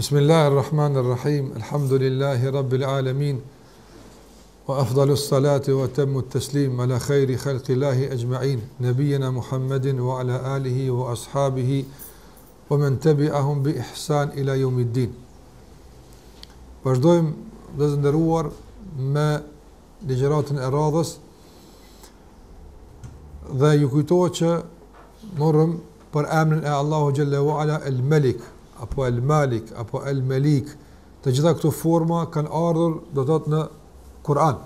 Bismillahirrahmanirrahim, alhamdulillahi rabbil alamin, wa afdalu salati wa temmu teslim, ala khayri khalqillahi ajma'in, nabijena Muhammedin wa ala alihi wa ashabihi, wa men tebi'ahum bi ihsan ila jomiddin. Vazhdojmë dhe zëndëruar me legjeratën e radhës dhe ju kujtohet që morëm për emrin e Allahu Gjellewa ala el Melik, apo El Malik, apo El Melik, të gjitha këto forma kanë ardhur do të thotë në Kur'an.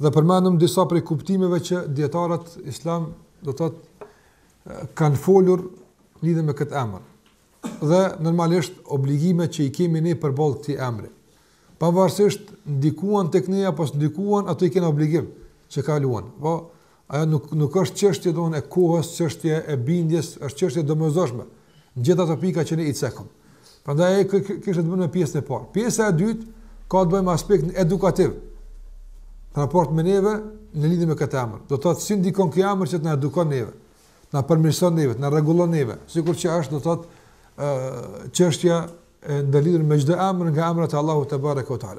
Dhe përmendëm disa prej kuptimeve që dietarët islam do të thotë kanë folur lidhë me këtë emër. Dhe normalisht obligime që i kemi ne për këtij emri. Pavarësisht ndikuan tek ne apo ndikuan, ato i kanë obligim që kaluan. Po ajo nuk nuk është çështje donë e kohës, çështje e bindjes, është çështje domosdoshme. Gjithë ato pika që ne i cekëm. Përnda e kështë të bënë me pjesën e parë. Pjesën e dytë ka të bëjmë aspekt në edukativ. Raport me neve në lidhje me këtë amër. Do të atë si ndikon këtë amër që të në edukon neve. Në përmërson neve, në regullon neve. Sikur që është do të atë uh, qështja në lidi me gjithë amër nga amërët e Allahu të barë e këtë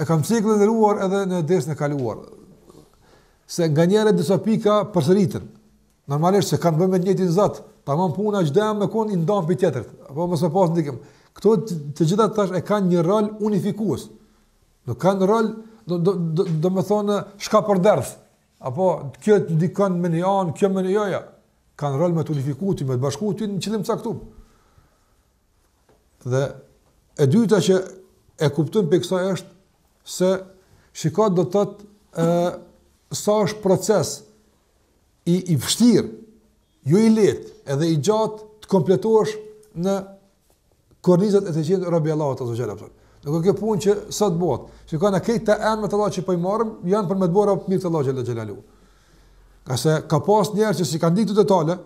E kam cikë dhe ruar edhe në dersën e kaluar. Se nga njerët dhe pika përsëriten. Normalisht se kanë bënë me njëti në tamam puna çdo me kon i ndan mbi tjetrit. Apo mos e pas ndikim. Kto të gjitha tash e kanë një rol unifikues. Do kanë rol, do do do, do më thonë shka për derth. Apo kjo të ndikon me një an, kjo me një jo, jo Kanë rol me të unifikuar ti me të bashkuar ti në çelim të caktuar. Dhe e dyta që e kuptojmë pikë kësaj është se shikoj do të thotë ë sa është proces i i vështirë, jo i lehtë edhe i gjatë të kompletuar në kornizat e të gjithë Rabi Allah të zogjel apsot. kjo punë që sa të bëhet. Shikojna këtë të ëmë të Allahut që po i marrim, janë për me të bërë apo mirë të Allahut xhel xhelalu. Ka se ka pas njerëz që si kanë ditë detale,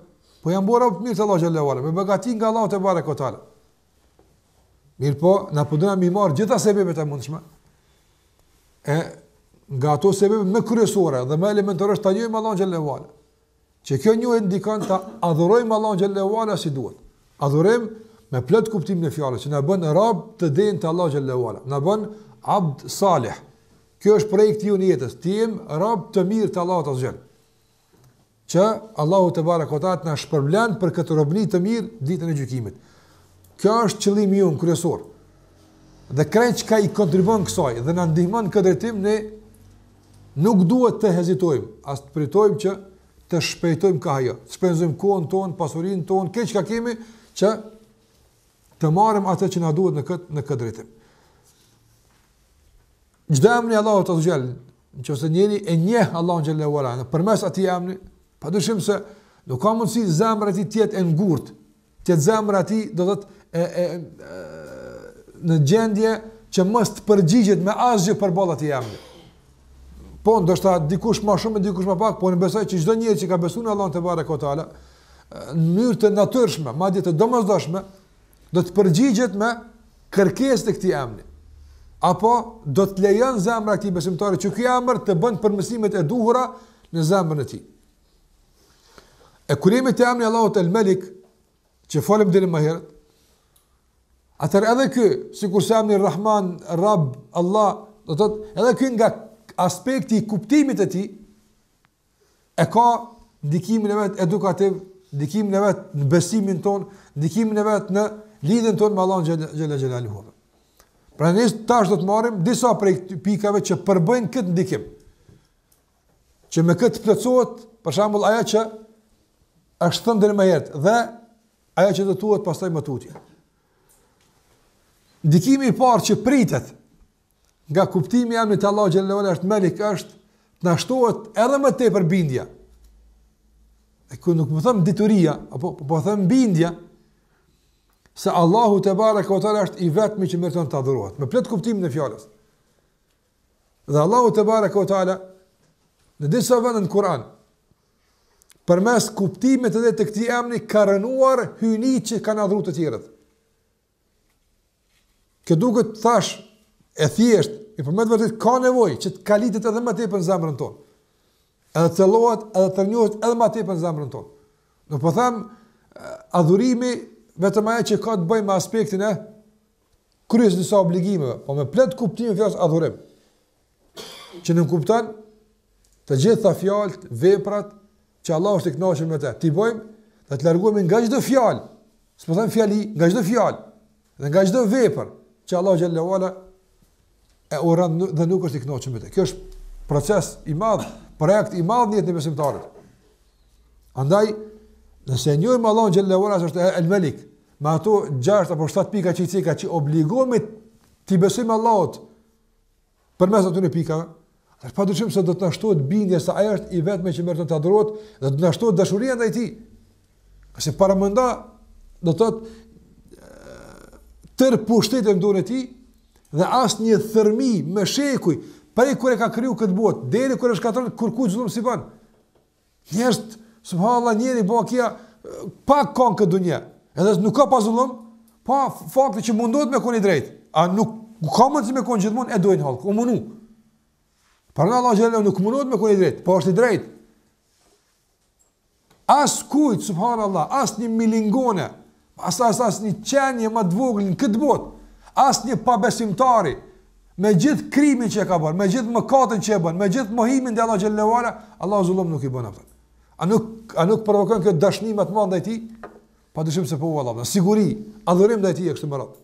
po janë bërë apo mirë të Allahut xhel xhelalu, me bagati nga Allahu të bare kotal. Mirë po, na po mi marr gjithë ato sebeve të mundshme. E nga ato sebeve më kryesore dhe më elementore është ta njëjmë Allahun xhel xhelalu që kjo ju e ndikon ta adhurojmë Allah xhallahu ala si duhet. Adhurojmë me plot kuptimin e fjalës, që na bën rob të den të Allah xhallahu ala. Na bën abd salih. Kjo është projekti i unitetit. Ti je rob të mirë të Allahut zgjellë, që Allahu te barekota na shpërblen për këtë robni të mirë ditën e gjykimit. Kjo është qëllimi ju në kryesor. Dhe krejt ka i kontribon kësaj dhe na ndihmon këtë drejtim ne nuk duhet të hezitojmë, as të pritojmë që të shpejtojmë ka ajo, të shpenzojmë kohën tonë, pasurinë tonë, keq ka kemi që të marrim atë që na duhet në këtë në këtë drejtim. Çdo emri Allahu te xhel, nëse njëri e njeh Allahun xhelahu ala, përmes atij emri, padyshim se do ka mundësi zemra ti të jetë e ngurtë, të jetë ti do të thotë e, e, në gjendje që mos të përgjigjet me asgjë për ballat e emrit po ndoshta dikush më shumë dikush më pak, po në besoj që çdo njeri që ka besuar në Allah te bare ala, në mënyrë të natyrshme, madje të domosdoshme, do të përgjigjet me kërkesë të këtij amri. Apo do të lejon zemra këtij besimtari që ky amër të bën për mësimet e duhura në zemrën e tij. E kurimi te amri Allahu te Malik, që folëm dhe më herët. Atëherë edhe ky, sikur se amri Rahman, Rabb, Allah, do të thotë edhe ky nga aspekti i kuptimit e tij e ka ndikimin e vet edukativ, ndikimin e vet në besimin ton, ndikimin e vet në lidin ton me Allahun xhela xhela luhu. Pra njështë tash do të marrim disa prej pikave që përbëjnë këtë ndikim. Që me këtë plotësohet, për shembull, ajo që është thënë më herët dhe ajo që do të tuhet pastaj më tutje. Ndikimi i parë që pritet nga kuptimi i emrit Allahu xhallahu ala është Malik është të na shtohet edhe më tepër bindja. Ne ku nuk po them deturia, apo po them bindja se Allahu te baraka o është i vetmi që merton të adhurohet. Me pletë kuptimin e fjalës. Dhe Allahu te baraka o në disa vende në Kur'an për mes kuptimit edhe të këti emni, ka rënuar hyni që ka në adhru të tjërët. Këtë duke të thash, e thjesht, i përmet vërtit, ka nevojë që të kalitet edhe më tepër në zemrën tonë. Edhe të llohet, edhe të njohet edhe më tepër në zemrën tonë. Do po them, eh, adhurimi vetëm ajo që ka të bëjë me aspektin e kryes të obligimeve, po me plot kuptimin fjalës adhurim. Që ne kupton të gjitha fjalët, veprat që Allah është i kënaqur me të. Ti bëjmë dhe të largohemi nga çdo fjalë. S'po them fjali, nga çdo fjalë dhe nga çdo vepër që Allah xhallahu ala e uran dhe nuk është i kënaqur me të. Kjo është proces i madh, projekt i madh në jetën e besimtarit. Andaj, nëse njëjë Allah që Leona është El Malik, me ato 6 apo 7 pika që i cika që obligo me ti besim Allahot përmes atyre pika dhe pa se do të shtohet bindje se ajo është i vetë që merr të t'a adrot dhe do të na dëshurien dhe i ti Qëse para mënda do të tërë pushtet e mdojnë e ti dhe asë një thërmi me shekuj, prej kër e ka kryu këtë botë, deri kër e shkatronë, kër kujtë zullumë si banë. Njështë, subhalla njeri, po kja, pa kanë këtë dunje, edhe nuk ka pa zullumë, pa fakti që mundot me koni drejtë, a nuk ka mundë si me konë gjithmonë, e dojnë halkë, o mundu. Parna Allah Gjellë, nuk mundot me koni drejtë, pa po është i drejtë. As kujtë, subhalla Allah, as një milingone, as, as, as një qenje ma dvoglin këtë botë, asë një pabesimtari, me gjithë krimi që e ka bërë, me gjithë mëkatën që e bërë, me gjithë mohimin dhe Allah Gjellewala, Allah Zullum nuk i bënë nëftët. A, a nuk provokon këtë dashnimet ma ndaj ti? Pa dëshim se po u Allah. Siguri, adhurim ndaj ti e kështë më ratë.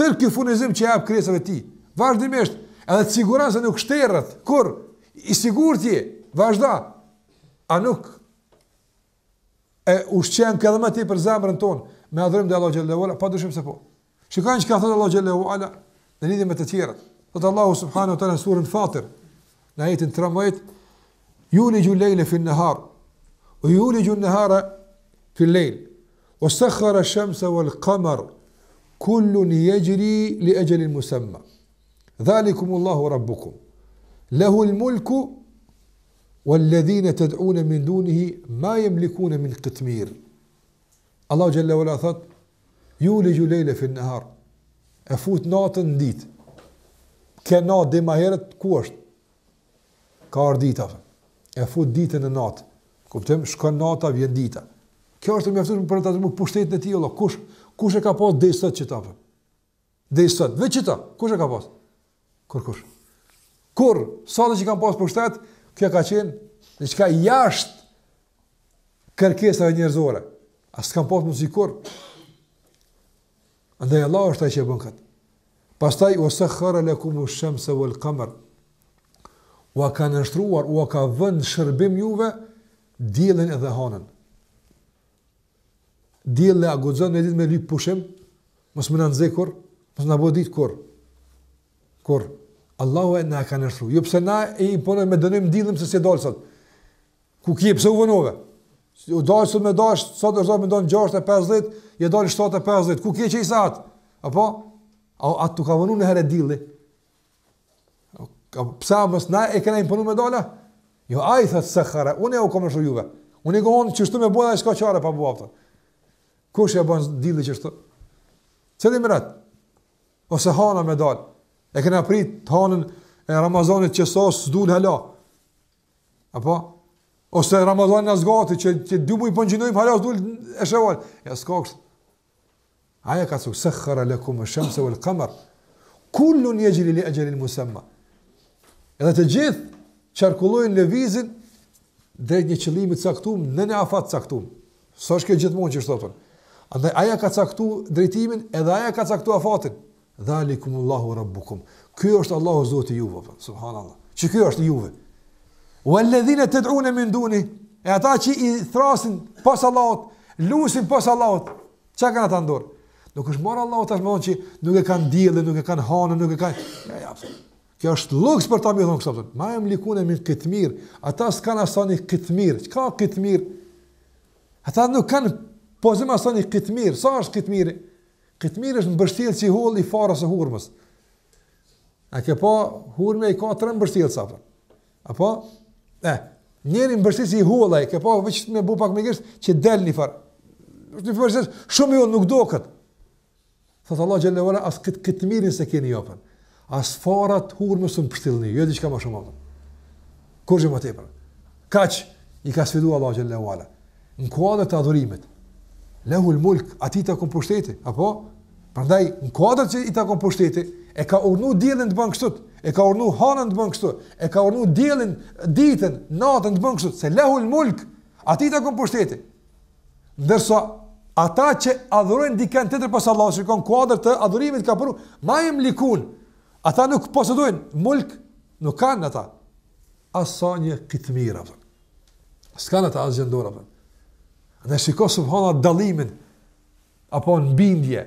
Tërë kjo funizim që e apë kresëve ti, vazhdimisht, edhe të siguran se nuk shterët, kur, i sigur ti, vazhda, a nuk e ushqen këdhëma ti për zemrën tonë, me adhurim dhe Allah xhallahu ala, pa dushim se po. Shikajnë që ka thot Allah xhallahu ala në lidhje me të tjerat. Thot Allahu subhanahu Ta'la në surën Fatir, në ajetin 13, "Yuliju al-layla fi an-nahar, wa yuliju an-nahara fi al-layl, wa sakhkhara ash-shamsa wal kullu një gjri li e gjelin musemma. Dhalikum Allahu rabbukum. Lahu al-mulku dhune تدعون من دونه ما يملكون من قطمير Allah Gjelle Ola thot, ju li ju në harë, e fut natën në ditë, ke natë dhe ma herët, ku është? Ka arë dita, e fut ditën në natë, ku shkon nata vjen dita. Kjo është të për ta të të mu pushtet në ti, kush, kush e ka pas dhe i sëtë qita, dhe i sëtë, dhe kush e ka pas? Kur, kush? Kur, sa dhe që kam pas pushtet, kjo ka qenë, në jashtë kërkesa e njerëzore, asë kam pofë muzikor. Andaj Allah është taj që e bënë këtë. Pastaj, o se kërë lëkumu shemë se vëllë ua ka nështruar, ua ka vënd shërbim juve, djelen e dhe hanën. Djelen e agudzën, në ditë me lypë pushim, mësë më në nëzhe kur, mësë në bëdit kur. Kur, Allahu e në ka nështru. Jo pëse na e i ponën me dënim djelen, se se dalë sot. Ku kje, pëse u vënove? U dalë sot me dash, sot është dalë me dalë gjasht e je dalë në e ku kje që i satë, apo? A A, tu ka vënu në herë e dili? Psa mës na e këna imponu me dalë? Jo, a i thëtë se kërë, unë e u komë në shru juve. Unë i kohonë që shtu me bojnë, a i s'ka qare pa bojnë. Kush e bënë dili që shtu? Celi i mërat? Ose hana me dalë? E këna pritë hanën e Ramazanit që sos, s'dullë hala. A ose Ramazani na zgati që që dy muaj po ngjinojmë falas dul e sheval. Ja skoks. Aja ka thosë sahara lakum ash-shamsu wal-qamar kullun yajri li ajalin musamma. Edhe të gjithë çarkullojnë lëvizin drejt një qëllimi të caktuar, në një afat të caktuar. Sa është kjo gjithmonë që thotën? Andaj aja ka caktuar drejtimin, edhe aja ka caktuar afatin. Dhalikumullahu rabbukum. Ky është Allahu Zoti juve, po, subhanallahu. Çi ky është juve? O alledhine të dhru në mënduni, e ata që i thrasin pas Allahot, lusin pas Allahot, që kanë ata ndorë? Nuk është marë Allahot, të më dhonë që nuk e kanë dhjelë, nuk e kanë hanë, nuk e kanë... Ja, ja, Kjo është lukës për ta mi dhonë, kësa përsa. Ma e më likun e minë këtë mirë, ata s'kanë asani këtë mirë, që ka këtë mirë? Ata nuk kanë pozim asani këtë mirë, sa është këtë mirë? Këtë mirë është në i farës e hurmës. A ke pa, hurme i ka tre rëmë sa Eh, njëri më i hua ke po vëqë me bu pak me gjithë që del një farë. një fjalë shumë jo nuk do këtë. Thëtë Allah Gjellewala, asë këtë këtë mirin se keni jopën. Asë farat hur jo më së pështilni, jo di që ka ma shumë atëm. Kur më tepër? Kaq, i ka svidu Allah Gjellewala. Në kuadrë të adhurimit. Lehu l-mulk, ati të kompushteti, apo? Prandaj në kuadrë që i të kompushteti, e ka urnu dhjelën të kështu e ka urnu hanën të bënë kështu, e ka urnu djelin, ditën, natën të bënë kështu, se lehull mulk, ati të akumë pështeti. Ndërso, ata që adhurojnë diken të tërë të Allah, që kanë kuadrë të adhurimit ka përru, ma e likun, ata nuk posëdojnë, mulk nuk kanë në ta, asë sa një këtë mira, asë kanë në ta asë gjendora. Dhe shiko së dalimin, apo në bindje,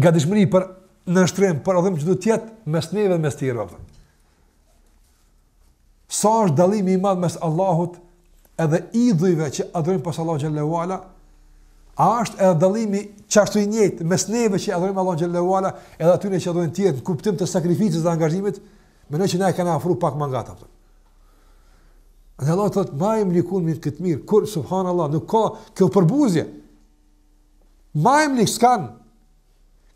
nga dishmëri për në nështrem, për adhëm që du tjetë mes neve dhe mes tjera. Për sa është dalimi i madhë mes Allahut edhe idhujve që adhërujmë pas Allah Gjellewala, a është edhe dalimi qashtu i njetë mes neve që adhërujmë Allah Gjellewala edhe atyre që adhërujmë tjetër në kuptim të sakrificës dhe angazhimit, me që na e kena afru pak mangata. Për. Në Allah të thëtë, ma e mlikun minë këtë mirë, kur, subhanë Allah, nuk ka kjo përbuzje, ma e mlikë s'kanë,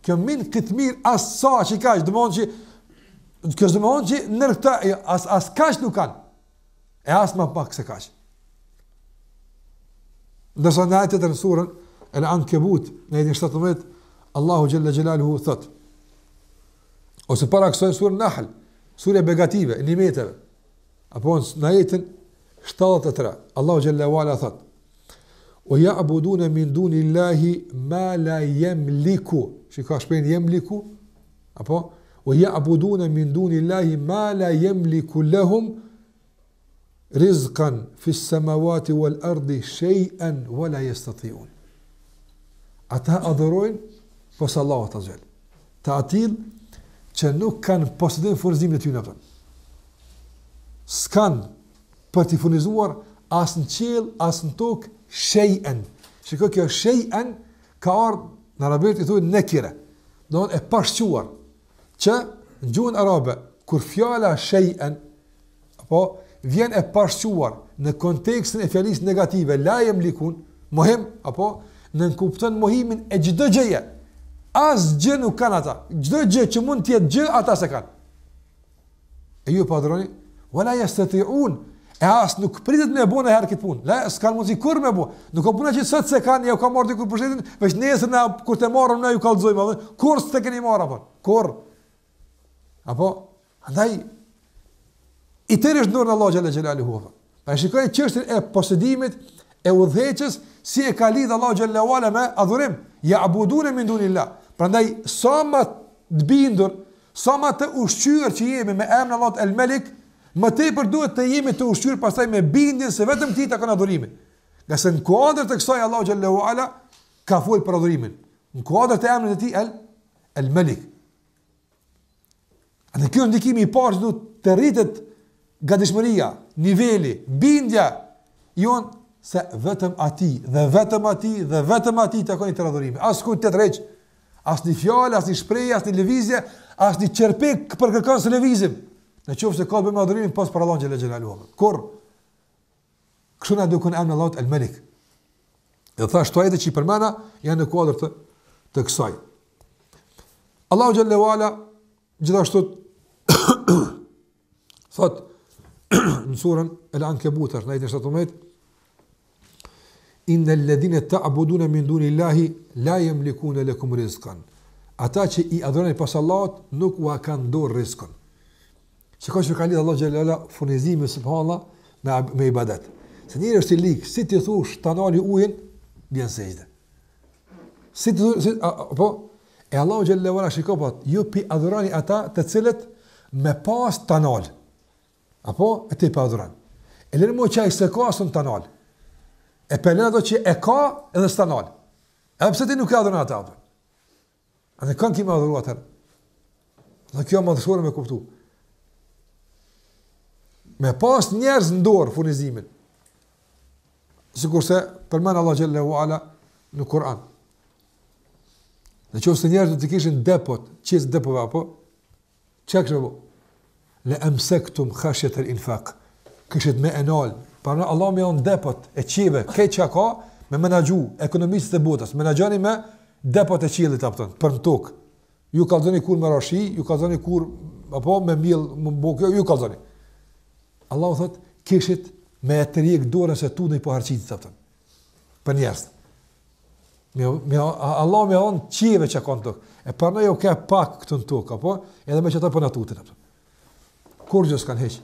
kjo minë këtë mirë as sa që ka, që dëmonë që Në kështë me onë që nërë këta, jo, as, as kash nuk kanë, e as ma pak se kash. Ndërsa në ajtë të rënsurën, e në anë kebut, në edhe në Allahu Gjellë Gjellalë hu thëtë, ose para në surën nahl, surën e begative, në imeteve, apo në ajtën, 73, të tëra, Allahu Gjellë Gjellalë hu thëtë, o ja abudune duni illahi, ma la jem liku, që ka shpejnë jem liku, apo, wa ya'buduna min dunillahi ma la yamliku lahum rizqan fis samawati wal ardi shay'an wa la yastati'un ata adhurun pos Allahu ta'ala ta'til që nuk kanë posëdhën furnizimin e tyre ata skan për të furnizuar as në qiell as në tokë shay'an shikoj shay'an ka ardhur në arabisht i thonë nekire do të e pashquar që në gjuhën arabe, kur fjala shejën, apo, vjen e pashquar në kontekstin e fjalis negative, lajem likun, mohim, apo, në nënkuptën mohimin e gjdo gjëje, asë gjë nuk kanë ata, gjdo gjë që mund tjetë gjë, ata se kanë. E ju, padroni, vëna jeshtë të të unë, e asë nuk pritet me bu në herë këtë punë, s'kanë mundë si kur me bu, nuk o puna që sëtë se kanë, ja u ka marrë të kërë përshetin, veç nesër në kur të marrëm, në ju kalëzojmë, kur së të keni marrë, kur, Apo, andaj, i tërë është nërë në Allah gjele gjele aluhu. Pa e shikojnë qështër e posedimit, e u dheqës, si e ka lidhë Allah gjele uale me adhurim, ja abudur e mindun i la. Pra ndaj, sa më të bindur, sa më të ushqyër që jemi me emë në lojë elmelik, më të i për duhet të jemi të ushqyër pasaj me bindin se vetëm ti të kënë adhurimin. Nga se në kodër të kësaj Allah gjele uale, ka fuj për adhurimin. Në kodër të emë ti el, el melik. Në kjo ndikimi i parë që du të rritet gatishmëria, dishmëria, nivelli, bindja, jonë se vetëm ati, dhe vetëm ati, dhe vetëm ati të akoni të radhurimi. Asë ku të të reqë, asë një fjallë, asë një shprejë, asë një levizje, asë një qërpik për kërkanë së levizim. Në qofë se ka bëmë radhurimi, pas për Allah në gjelë gjelë aluamë. Kur, këshuna dukën e në laot el melik. Dhe thashtë të që i përmana, janë në kuadrë të, të kësaj. Allahu në gjelë gjithashtu Thot, në surën, e lanë kebutër, në ajtë në shëtë të mëjtë, të abudune la jem lakum rizqan. rizkan. Ata që i adhërën pas Allahot, nuk u kanë dorë rizkan. Që ka që ka Allah Gjellala, funizimi së për Allah me, me ibadet. Se njërë është i si të thush të nali ujën, bjenë se Si të thush, si, po, e Allah Gjellala shikopat, po, ju pi adhërani ata të cilët, me pas të anal, apo e ti pa dhuran. E lirë mu që ajë se ka, së në të anal. E për ato që e ka, edhe së të anal. E përse ti nuk e adhuran atë atë. A në kanë kime adhuru atër. Dhe kjo më dhësore me kuptu. Me pas njerëz në dorë funizimin. Sikurse, kurse, përmenë Allah Gjelle Ala në Kur'an. Në qësë njerëz në të kishin depot, qësë depot, apo, Çka kështë Le emsektum khashjet e infak. Kështë me anol. Parna Allah me janë depot e qive, ke që ka, me menagju, ekonomisës të botës, menagjani me depot e qilit, apëton, për në tokë. Ju kalzoni kur me rashi, ju kalzoni kur apo me mil, ju kalzoni. Allah thot, thotë, kështë me e të rjekë dorën se tu në i poharqitit, apëton, për njerës. Allah me anë qive që ka në tokë. E për në jo ke pak këtë në tokë, apo? Edhe me që ta na në tutin. Kur gjës kanë heqë?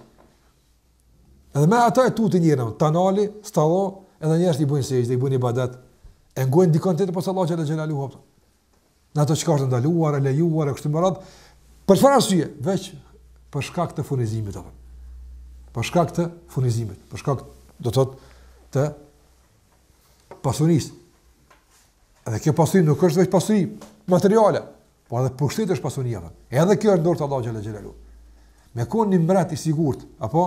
Edhe me ata e tutin njëra, tanali, stalo, edhe njërës i bujnë sejtë, i bujnë i badet. E ngujnë dikën të të Allah që e le gjelalu, Në ato që ka është ndaluar, e lejuar, e kështë të më Për çfarë arsye? syje? për shkak të funizimit, apo? Për shkak të funizimit, për shkak të, të pasunisë. Edhe kjo pasuri nuk është vetë pasuri materiale, por edhe pushtet është pasuri Edhe kjo është dorë të Allahut xhallahu xhelalu. Me kon një mbret i sigurt, apo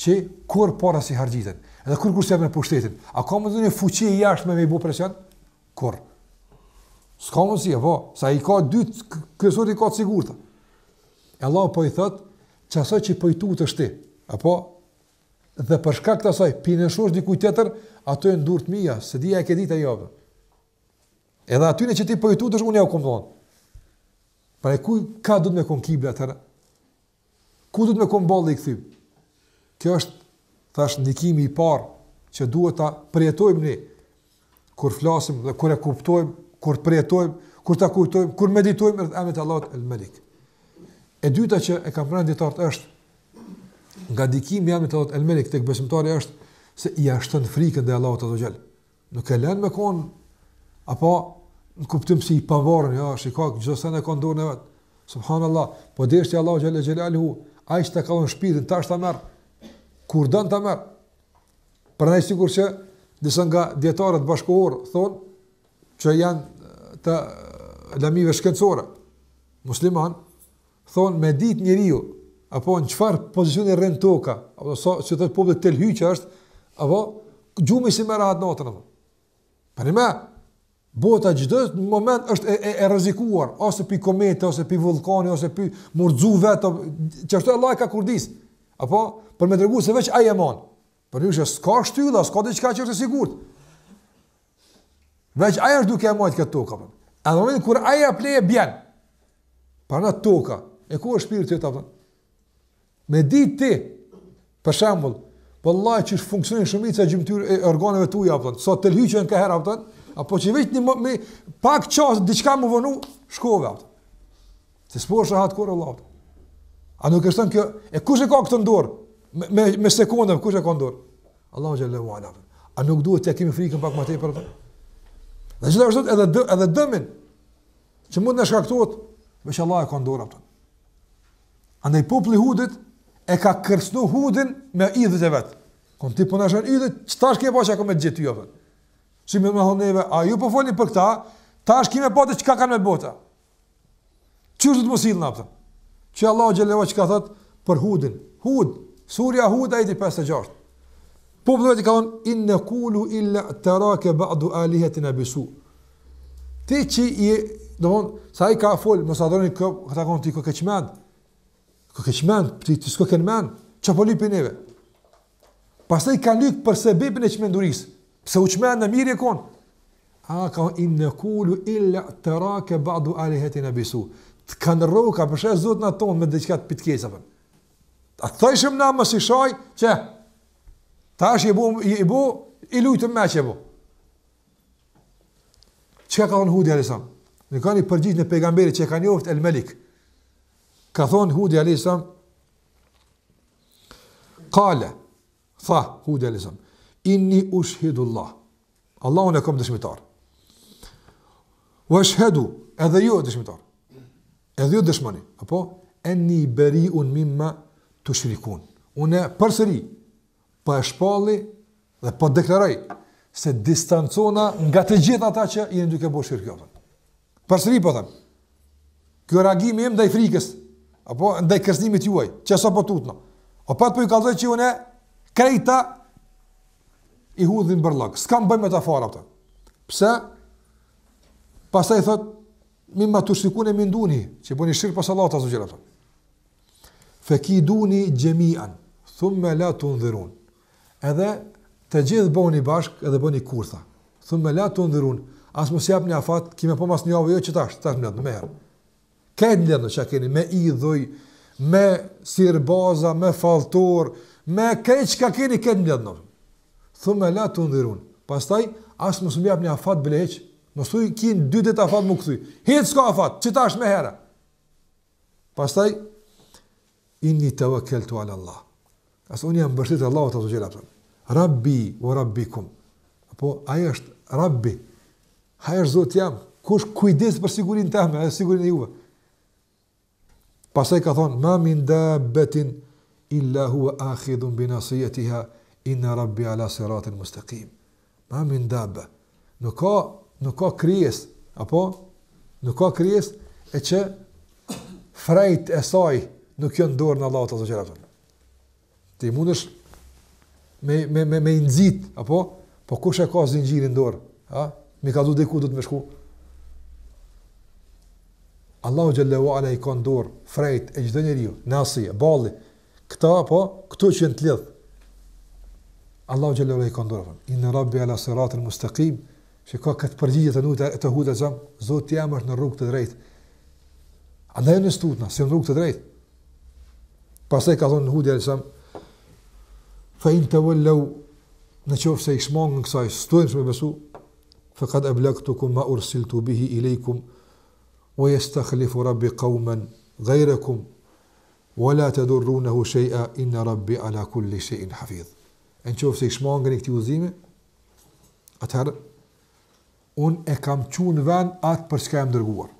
që kur para si harxhitet, edhe kur kurse me pushtetin, a ka më dhënë fuqi jashtë me me bu presion? Kur? S'ka më si, apo sa i ka dytë, kësot i ka të E Allah po i thot, çasoj që po i tutë është ti, apo dhe për shkak të asaj pinëshosh diku tjetër, ato janë durt se dia e ke ditë ajo. Edhe aty në që ti po i tutesh unë ja u kupton. Pra ku ka do të më kon kibla atë? Ku do të më kon balli i kthim? Kjo është thash ndikimi i parë që duhet ta përjetojmë ne kur flasim dhe kur e kuptojmë, kur përjetojmë, kur ta kujtojmë, kur meditojmë rreth emrit Allahut El Malik. E dyta që e kam pranë ditort është nga dikimi jam i thotë El Malik tek besimtari është se i jashtën frikën dhe Allahut Azza Jall. Nuk e lën me kon apo në kuptim si i pavarën, ja, është i ka, gjithë dhe sene e vetë, subhanallah, po dhe i Allah gjele gjele hu, a i të ka unë shpidin, ta është të merë, kur dënë të merë, për nëjë sigur që, disë nga djetarët bashkohorë, thonë, që janë të lamive shkencore, musliman, thonë, me ditë një riu, apo në qëfar pozicion e toka, apo so, që të të poble të lhyqë është, apo, gjumë i si merë atë natë, apo, për një me, Bota gjithë në moment është e, e, rëzikuar, ose pi komete, ose pi vulkani, ose pi murdzu vetë, që është e ka kurdis. Apo, për me tregu se veç aje manë. Për një që s'ka shtylla, s'ka dhe që është e sigurt. Veç aje është duke e majtë këtë tokë, Për. në moment kur aje pleje bjenë, për në toka, e ku është shpirë të jetë Me ditë ti, për shembol, për po laj që është funksionin shumit e organeve tuaja, për, sot të lhyqen këher, për, apo që vetë me pak çast diçka më vonu shkova atë. Se sporsh rahat kur Allah. A nuk është kjo e kush e ka këtë ndorë? Me me, me sekonda kush e ka ndorë? Allah xhelalu ve ala. A nuk duhet të kemi frikën pak më tej për atë? Dhe është gjë edhe dë, edhe dëmin që mund të na shkaktohet, me që Allah e ka ndorë atë. A ndaj populli hudit e ka kërcnu hudin me idhët e vetë. Kënë ti përna po shërë idhët, qëta shkje pa që gjithë ty, si më thonë neve, a ju po folni për këtë? Tash kimë po të çka kanë me bota. Çuhet të mos i lëna ata. Që Allahu xhelahu çka thot për Hudin. Hud, surja Hud ajti 56. Popullëve të kallon, in në illa të ba'd ba'du alihetin e bisu. Ti që i, do sa i ka folë, mos a këta konë ti këke qmenë, këke qmenë, ti, ti s'ko kënë menë, që po lypin eve. Pas të i ka lykë për sebebin e qmendurisë. Pse u qmenë në mirë e konë? A, ka in në kulu illa të badu alihetin bisu. Të kanë roka, përshë e zotë tonë me diçka të pitkesa po. A thoshim thëjshëm na më si shaj, që? Ta është i bu, i, bu, i lujtë me që bu. Që ka thonë Hudi Alisam? Në kanë një në pegamberi që ka njoftë El Melik. Ka thonë Hudi Alisam, kale, tha Hudi Alisam, inni u shhidu Allah. Allah unë e kom dëshmitar. U e shhedu, edhe ju e dëshmitar. Edhe ju dëshmani. Apo? Enni i beri unë mimma të shrikun. Unë e përsëri, për po e shpalli dhe për po deklaraj se distancona nga të gjithë ata që i në duke bërë shirkjo. Përsëri, pa po thëmë. Kjo reagimi im dhe i frikës, apo? Ndhe i kërsnimit juaj, që sa po tutë në. për po i kalëzaj që unë e krejta i hudhin bërlëk. S'kam kam bëjmë e të fara Pse? Pasë e thotë, mi më të shikune mi nduni, që i bëni shirë për salat, a zë pëta. të. duni gjemian, thumë me la të ndhirun. Edhe të gjithë bëni bashkë edhe bëni kurtha. Thumë me la të ndhirun. Asë më sjapë një afat, kime po mas një avë jo që ta është, ta është më në Këtë në që keni, me idhuj, me sirbaza, me faltor, me këtë që ka keni, këtë në thumë la të ndhirun. Pastaj, asë mos më japë një afat bleheq, mos thuj, kinë dy dit afat më kthy. Hitë s'ka afat, qita është me herë. Pastaj, inni të ala Allah. Asë unë jam bërtit Allah o të të Rabbi o rabbikum. Apo, aje është rabbi. Ai është zot jam. Kush kujdes për sigurin të ahme, sigurinë sigurin e juve. Pastaj ka thonë, ma min da betin illa hua akhidhun binasijetiha inë rabbi ala siratin mustaqim. Ma min dabe. Nuk ka, nuk ka krijes, apo? Nuk ka krijes, e që frejt e saj nuk jo ndorë në Allahot aso qëra Ti mund është me, me, me, me nëzit, apo? Po kush e ka zinjiri ndorë? Ha? Mi ka du de ku do të me shku? Allahu Gjallahu Ala i ka ndorë frejt e gjithë njeri ju, nasi, balli, këta, apo? Këto që jenë të lidhë. Allahu xhallahu ole i ka ndërron. Inna rabbi ala siratin mustaqim. Shikoj ka këtë përgjigje të nuta të huda zam, Zoti jam në rrugë të drejtë. Andaj në stutna, si në rrugë të drejtë. Pastaj ka thonë Hudi alayhis salam fa in tawallu në qofë se i në kësaj, stojnë shme besu, fëkad e blektukum ma ursiltu bihi i lejkum, o jes të khlifu rabbi kaumen, gajrekum, o la të durrunehu sheja, inna rabbi ala kulli shejin hafidh. e në qofë se i shmangën i këti uzimi, atëherë, unë e kam qunë ven atë për shka e më dërguar.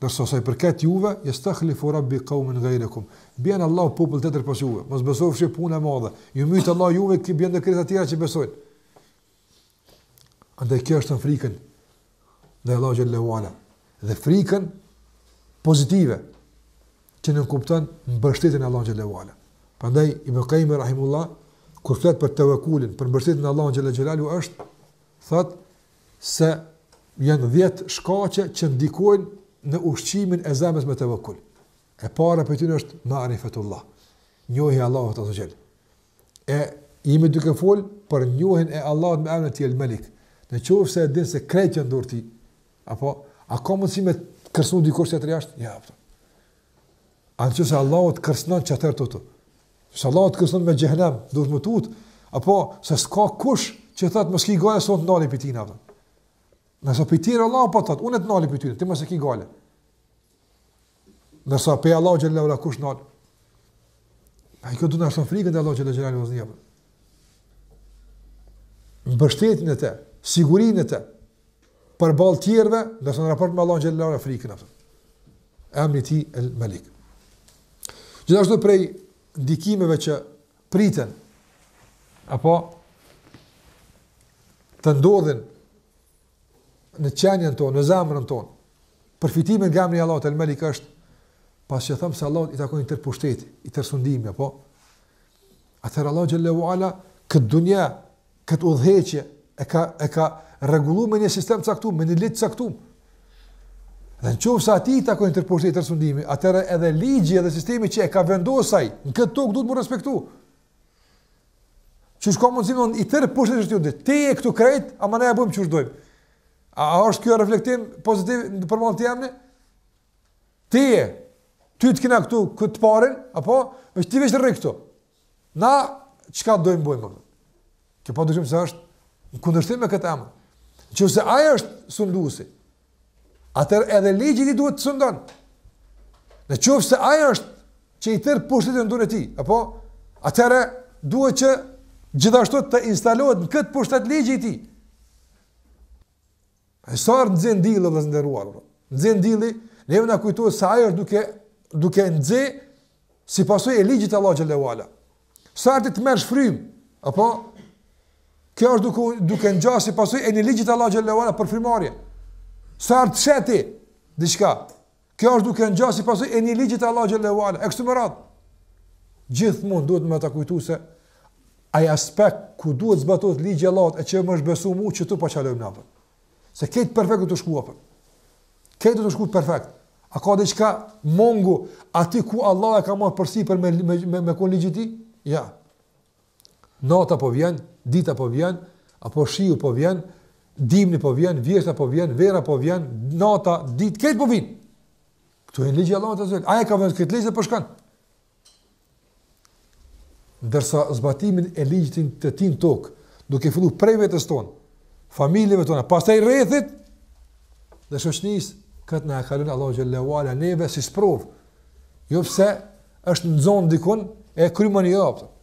Nërso saj përket juve, jes të khlifora bi kaumën nga Bjenë Allah popull të tërë pas juve, mos besojë fështë punë e madhe, ju mytë Allah juve, ki bjenë dhe kretë atyra që besojnë. Andë e kjo është në frikën, dhe Allah Gjellewala, dhe frikën pozitive, që në në bështetin Allah gjëllë u i më rahimullah, kur flet për tawakulin, për mbështetjen në Allahun xhela xhelalu është thotë se janë 10 shkaqe që ndikojnë në ushqimin e zemrës me tawakul. E para për ty është ma'rifatullah. Njohi Allahun të xhel. E jemi duke fol për njohjen e Allahut me emrin e Tij El Malik. Në qoftë se din se krejtë që ndurë ti, apo, a ka mundësi me kërsnu dikosht që të rjashtë? Ja, apëta. Po. A në qoftë se që të të të. Se Allah të kërësën me gjehenem, dhe të më tutë, apo se s'ka kush që po të thëtë më s'ki gale, s'on të nali për tina. Dhe. Nëso për tira Allah për thëtë, unë të nali për tina, ti më s'ki gale. Nëso për Allah gjele vëra kush nali. A i këtë du në ashtë në frikën dhe Allah gjele gjele vëzni. Dhe. Në bështetin e te, sigurin e te, për balë tjerve, nëso në raport me Allah gjele vëra frikën. Emri ti el Malik. Gjithashtu prej ndikimeve që priten, apo të ndodhin në qenjen tonë, në zamërën tonë, përfitimin nga mëni Allah, të lëmelik është, pas që thëmë se Allah i takon i tërë pushtet, i tërë sundimi, apo, atër Allah gjëllë ala, këtë dunja, këtë udheqje, e ka, ka regullu me një sistem caktum, me një litë caktum, Dhe në qovë sa ti i takojnë i tërpushtë i tërsundimi, atërë edhe ligje dhe sistemi që e ka vendosaj, në këtë tokë du të më respektu. Që shko mundësim në i tërpushtë i tërsundimi, te e këtu krejt, ama ne e bëjmë që shdojmë. A, a është kjo reflektim pozitiv në përmallë të jamëni? Ti e, ty të kina këtu këtë parin, apo, është ti veç rrë këtu. Na, qëka të dojmë bëjmë? Kjo pa dukëm se është në kundërshtim me këtë amë. Që se aja është sunduusi, atër edhe legjit i duhet të sëndon. Në qofë se aja është që i tërë pushtit e ndonë e ti, apo, atërë duhet që gjithashtu të instalohet në këtë pushtet legjit i ti. E sërë nëzhen dili dhe zëndëruar, nëzhen dili, ne e më në kujtojë se aja është duke, duke nëzhe si pasoj e legjit e e Gjellewala. Sërë të të mërë shfrym, apo, kjo është duke, duke nëgja si pasoj e një legjit e e Gjellewala për frimarje sërë të sheti, diqka, kjo është duke në gjasi pasu e një ligjit Allah Gjellewala, e kështu më ratë, gjithë mund duhet me të kujtu se, aj aspekt ku duhet zbatot ligjë Allah, e që më është besu mu, që tu pa po qalojmë në se ketë perfekt të shku apër, ketë të shku perfekt, a ka diçka mongu, ati ku Allah e ka marë përsi për me, me, me, me kun ligjit ti, ja, nata po vjen, dita po vjen, apo shiu po vjen, apo shiu po vjen, dimni po vjen, vjesa po vjen, vera po vjen, nata, ditë këtë po vjen. Këtu e në Allahu Allah të Jalla? Aja ka vënë këtë ligj se po shkon. Dërsa zbatimin e ligjit të tin tok, duke filluar prej vetës tonë, familjeve tona, pastaj rrethit dhe shoqnis, këtë na ka lënë Allahu Jalla wala neve si sprovë. Jo pse është në zonë dikon e krymën i dhe jo, apëtën.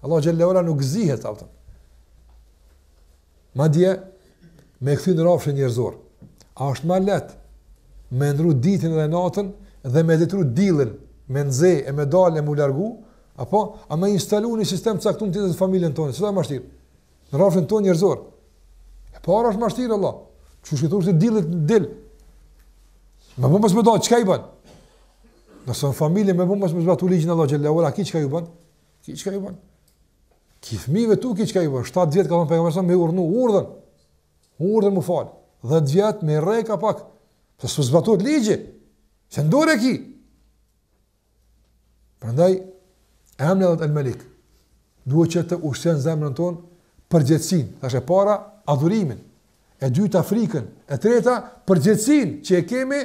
Allah Gjellewala nuk zihet apëtën. Ma dje, me këthy në rafshë njërzor. A është ma letë me ndru ditin dhe natën dhe me detru dilin, me nëzhe e me dalë e mu largu, apo, a me instalu një sistem të saktum të të familjen tonë, që da mashtirë? Në rafshën tonë njërzor. E para është mashtirë, Allah. Që shkëtu është dilit në dil, Me bu mësë me dalë, qëka i banë? Nësë në familje, me bu mësë me zbatu ligjën Allah, gjellë, ora, ki qëka i banë? Ki qëka i banë? Ki fmive tu, ki qëka i banë? 7 vjetë ka thonë pegamërësën me urnu, urdhën. Hurë dhe më falë. Dhe të vjetë me rejka pak. Se po së zbatu ligje. Se ndore ki. Përndaj, emle dhe të elmelik, duhet që të ushtjen zemrën tonë përgjëtsin. Dhe shë e para, adhurimin. E dyta Afrikën. E treta, përgjëtsin që e kemi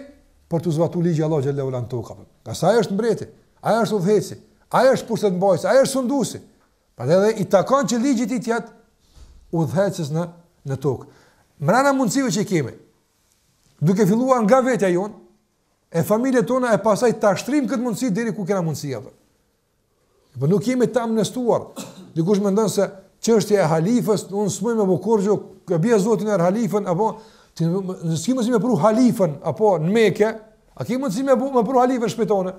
për të zbatu ligje Allah Gjelle në toka. Ka sa e është mbreti. A e është udheci. A e është pushtet mbajsi. A e është sundusi. Përndaj edhe i takon që ligjit i tjetë, në, në tokë mrena mundësive që i kemi, duke filluar nga vetja jonë, e familje tona e pasaj të ashtrim këtë mundësi dheri ku kena mundësia dhe. Për nuk jemi të amnestuar, dikush më ndonë se që është e halifës, unë smoj me bukur që e bje zotin e er halifën, apo në s'ki mundësi me pru halifën, apo në meke, a ki mundësi me, me pru halifën shpetone?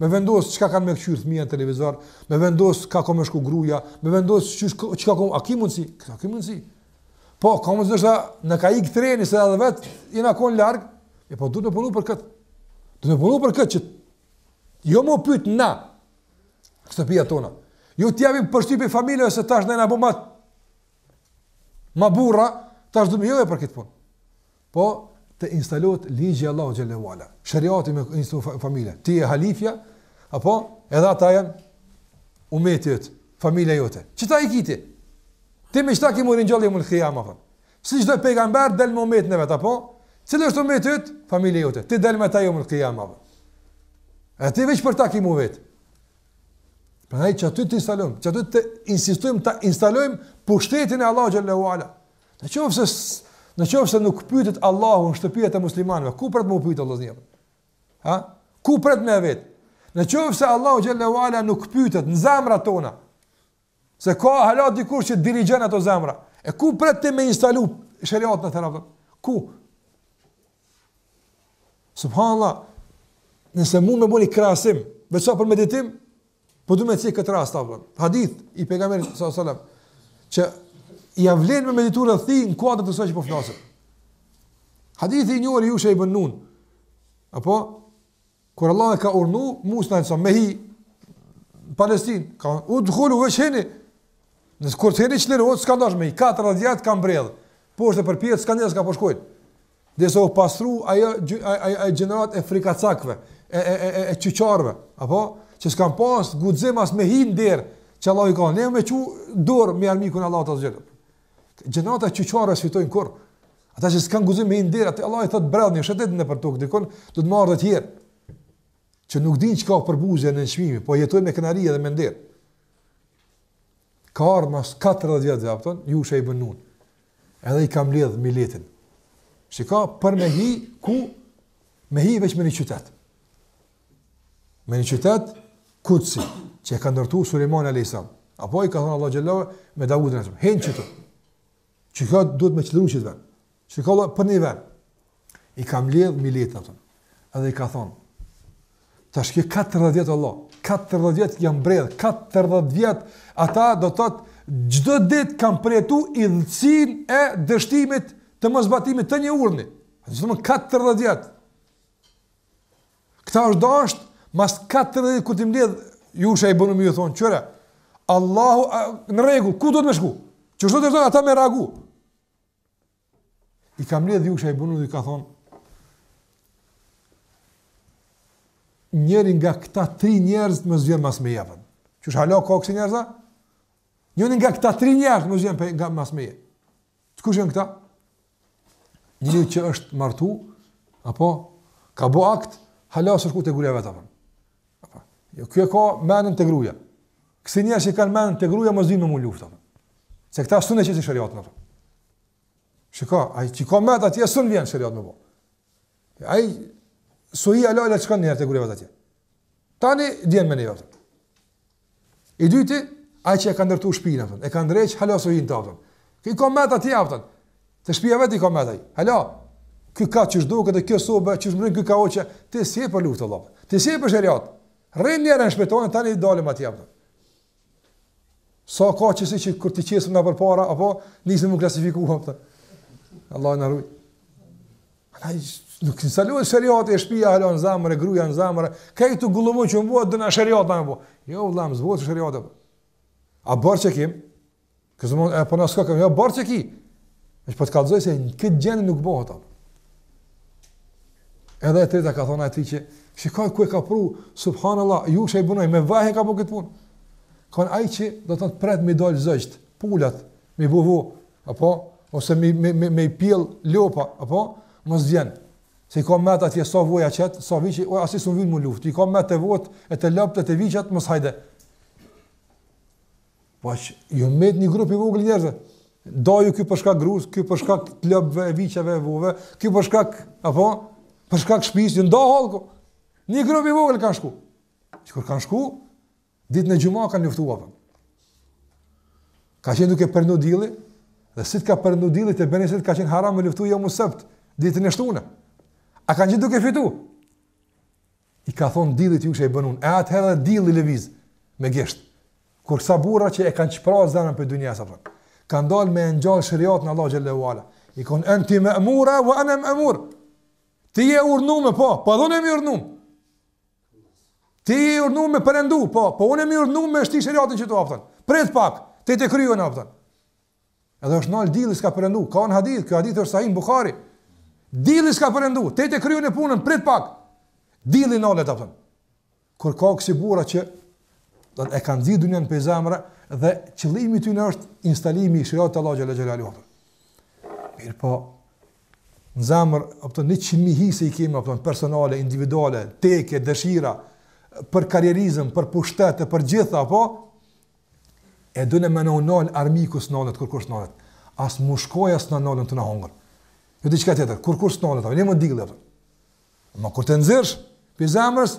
Me vendos çka kanë me kthyrth në televizor, me vendos ka me shku gruaja, me vendos çka çka kom, a kë mundsi? Ka ki mundsi? Po, komo zë në ka ik treni se edhe vet i në kon larg, e po duhet të punoj për kët. Do të punoj për kët që jo më pyet na shtëpia tona. Ju jo t'javim për familjeve se tash ndaj na bë më ma burra, tash do më jo për kët punë. Po të instalohet ligji Allah Allahut shëriati me instu familje, ti je halifja apo edhe ata janë umetit, familja jote. qëta i kiti? Ti më shtak i murin gjallë mul khiyam apo. Si çdo pejgamber dal në moment e vetë apo? Cili është momenti yt? Familja jote. Ti dal me ta jo mul khiyam apo. A ti vesh për takim u vet? Për ai që ti instalon, që të insistojmë ta instalojmë pushtetin e Allahu xhalla Ala. Në çonse në çonse nuk pyetet Allahu në shtëpiet e muslimanëve, ku për të më pyetë Allahu zënia. Ha? Ku për të me vet? Në çonse Allahu xhalla nuk pyetet në zamrat tona. Se ka hala dikush që dirigjen ato zemra. E ku pret të me instalu shëriat në të nga Ku? Subhanallah, nëse mund me boni krasim, sa për meditim, po du me cikë këtë rast, hadith i pegamerit s.a.s. që i avlen me meditur dhe thi në kuatët të sa që po flasëm. Hadith i njërë i ushe i bënnun, apo, kër Allah e ka urnu, mu së në me hi, në Palestin, ka, u dhullu veçheni, Në kur të rriçlir hoc ska dash me 4 dia kam kanë mbrëll. Po është për përpjet, ska ndes ka po Dhe sa u pasru ajo ajo ajo gjenerat e frikacakve, e e e e e apo që s'kan pas guxim as me hin der, që Allah i ka ne me çu dorë me armikun Allah ta zgjet. Gjenerata çuçorë sfitojn kur. Ata që s'kan guxim me hin der, atë Allah i thot një, shëtet në për tok dikon, do të marrë të tjerë. Që nuk din çka për buzën e çmimit, po jetojnë me kanaria dhe me ndër ka arë mas 40 vjetë dhe, ju shë e bënun, edhe i kam ledhë miletin, që ka për me hi, ku, me hi veç me një qytet, me një qytet, kutësi, që e ka ndërtu Suleiman a.s. Apo i ka thonë Allah Gjellave, me Davud në shumë, hen qytu, që ka duhet me qëllu qytë ven, ka Allah për një ven, i kam ledhë miletin, edhe i ka thonë, të shkje 40 vjetë Allah, 40 vjet jam mbrell, 40 vjet ata do thotë çdo ditë kam pritur idhcin e dështimit të mos zbatimit të një të Zëmë 40 vjet. Kta është dosht, mas 40 ku ti mbledh Jusha i bënë më ju thonë, Allahu, në regu, ku do të më shku? Që shdo të shdo, ata me ragu. I kam le ju Jusha i bënë dhe i ka thonë, njëri nga këta tri njerëz më zgjen mas me javën. Qysh hala ka kësi njerëza? Njëri nga këta tri njerëz më zgjen nga mas me javën. Të kush janë këta? Njëri që është martu, apo ka bo akt, hala së shku të gruja vetë Jo, kjo e ka menën të gruja. Kësi njerëz që kanë menën të gruja më zgjen me mu luft Se këta sënë e që si shëriatën avën. ai që ka metë, atje sënë vjen shëriatën Ai Suhi e lojle që kanë njërë të gurevat atje. Tani, djenë me njërë. I dyti, aj që e ka ndërtu shpina, e ka ndreq, halo suhi në tapëtën. Kë i kom meta tje aftën, të shpia vetë i kom metaj. Halo, kë ka që shdo, këtë kjo sobe, që shmërin kë ka oqe, të si e për po luft të lopë, të si e për po shëriat. Rën njërën shpetonë, tani i dalim atje aftën. Sa ka që si që kërti qesëm nga për para, apo nisëm më klasifikua, të. Allah në rujë. Ai nuk i saluaj seriat e shtëpia e në zamër e gruaja në zamër. Kaj të gullumon që mbuat dëna seriat apo? Po. Jo vllam, zbuat seriat apo. A borçë kim? Kësomon e po na skuqë, jo borçë ki. Ne po të kallëzoj se këtë gjë nuk bëhet atë. Edhe e treta ka thonë atë që shikoj ku e ka pru, subhanallahu, ju shej bunoj me vaje ka bëu po këtë punë. Kan ai që do të thot pret me dal zogjt, pulat, me vuvu, apo ose me me me, me pjell lopa, apo? mos vjen. Se i ka me atë atje sa voja qëtë, sa so vici, oj, asë vinë më luftë, i ka me të votë, e të lëptë, e të vicët, mos hajde. Po ju met një grupë i njerëzve. njerëzë, ky për kjo përshka grusë, kjo shkak të lëpëve, e vove, kjo për shkak apo për shkak shpisë, ju nda halko, një grupë i vogël kanë shku. Që kërë kanë shku, ditë në gjuma kanë njëftu Ka qenë duke përnu dili, Dhe të ka për ndodhje të bënë se ka qenë haram me jo mu mosapt, ditën e shtunë. A kanë gjithë duke fitu? I ka thonë dillit ju që e bënun. E atëherë dhe dill i leviz me gjeshtë. Kur sa burra që e kanë qëpra zërën për dunja sa përën. Kanë dalë me nxalë gjallë shëriat në Allah Gjellewala. I konë enë ti me emura, vë enë me emur. Ti e urnume, po, po dhune mi urnume. Ti e urnume për endu, po, po une më urnume e shti shëriatën që tu aftën. Prit pak, ti të kryo në Edhe është nalë dillit s'ka për Ka në hadith, kjo hadith është sahin Bukhari. Dili s'ka përëndu, te te kryu në punën, prit pak. Dili në allet, apëtën. Kër ka kësi bura që dhe, e kanë zidu njën për zemra dhe qëlimi ty në është instalimi i shriat të Allah Gjallaj Gjallaj Gjallaj. Mirë po, në zemrë, apëtën, një qimi hi se i kemi, apëtën, personale, individuale, teke, dëshira, për karjerizm, për pushtete, për gjitha, apo, e dune me në unë nëllë armikus nëllët, kërkush nëllët. As më as në nëllën të në hongërë. Jo ti çka tjetër, kur kur s'nonë ta, ne mund digjë ata. Ma kur të nxirsh pe zemrës,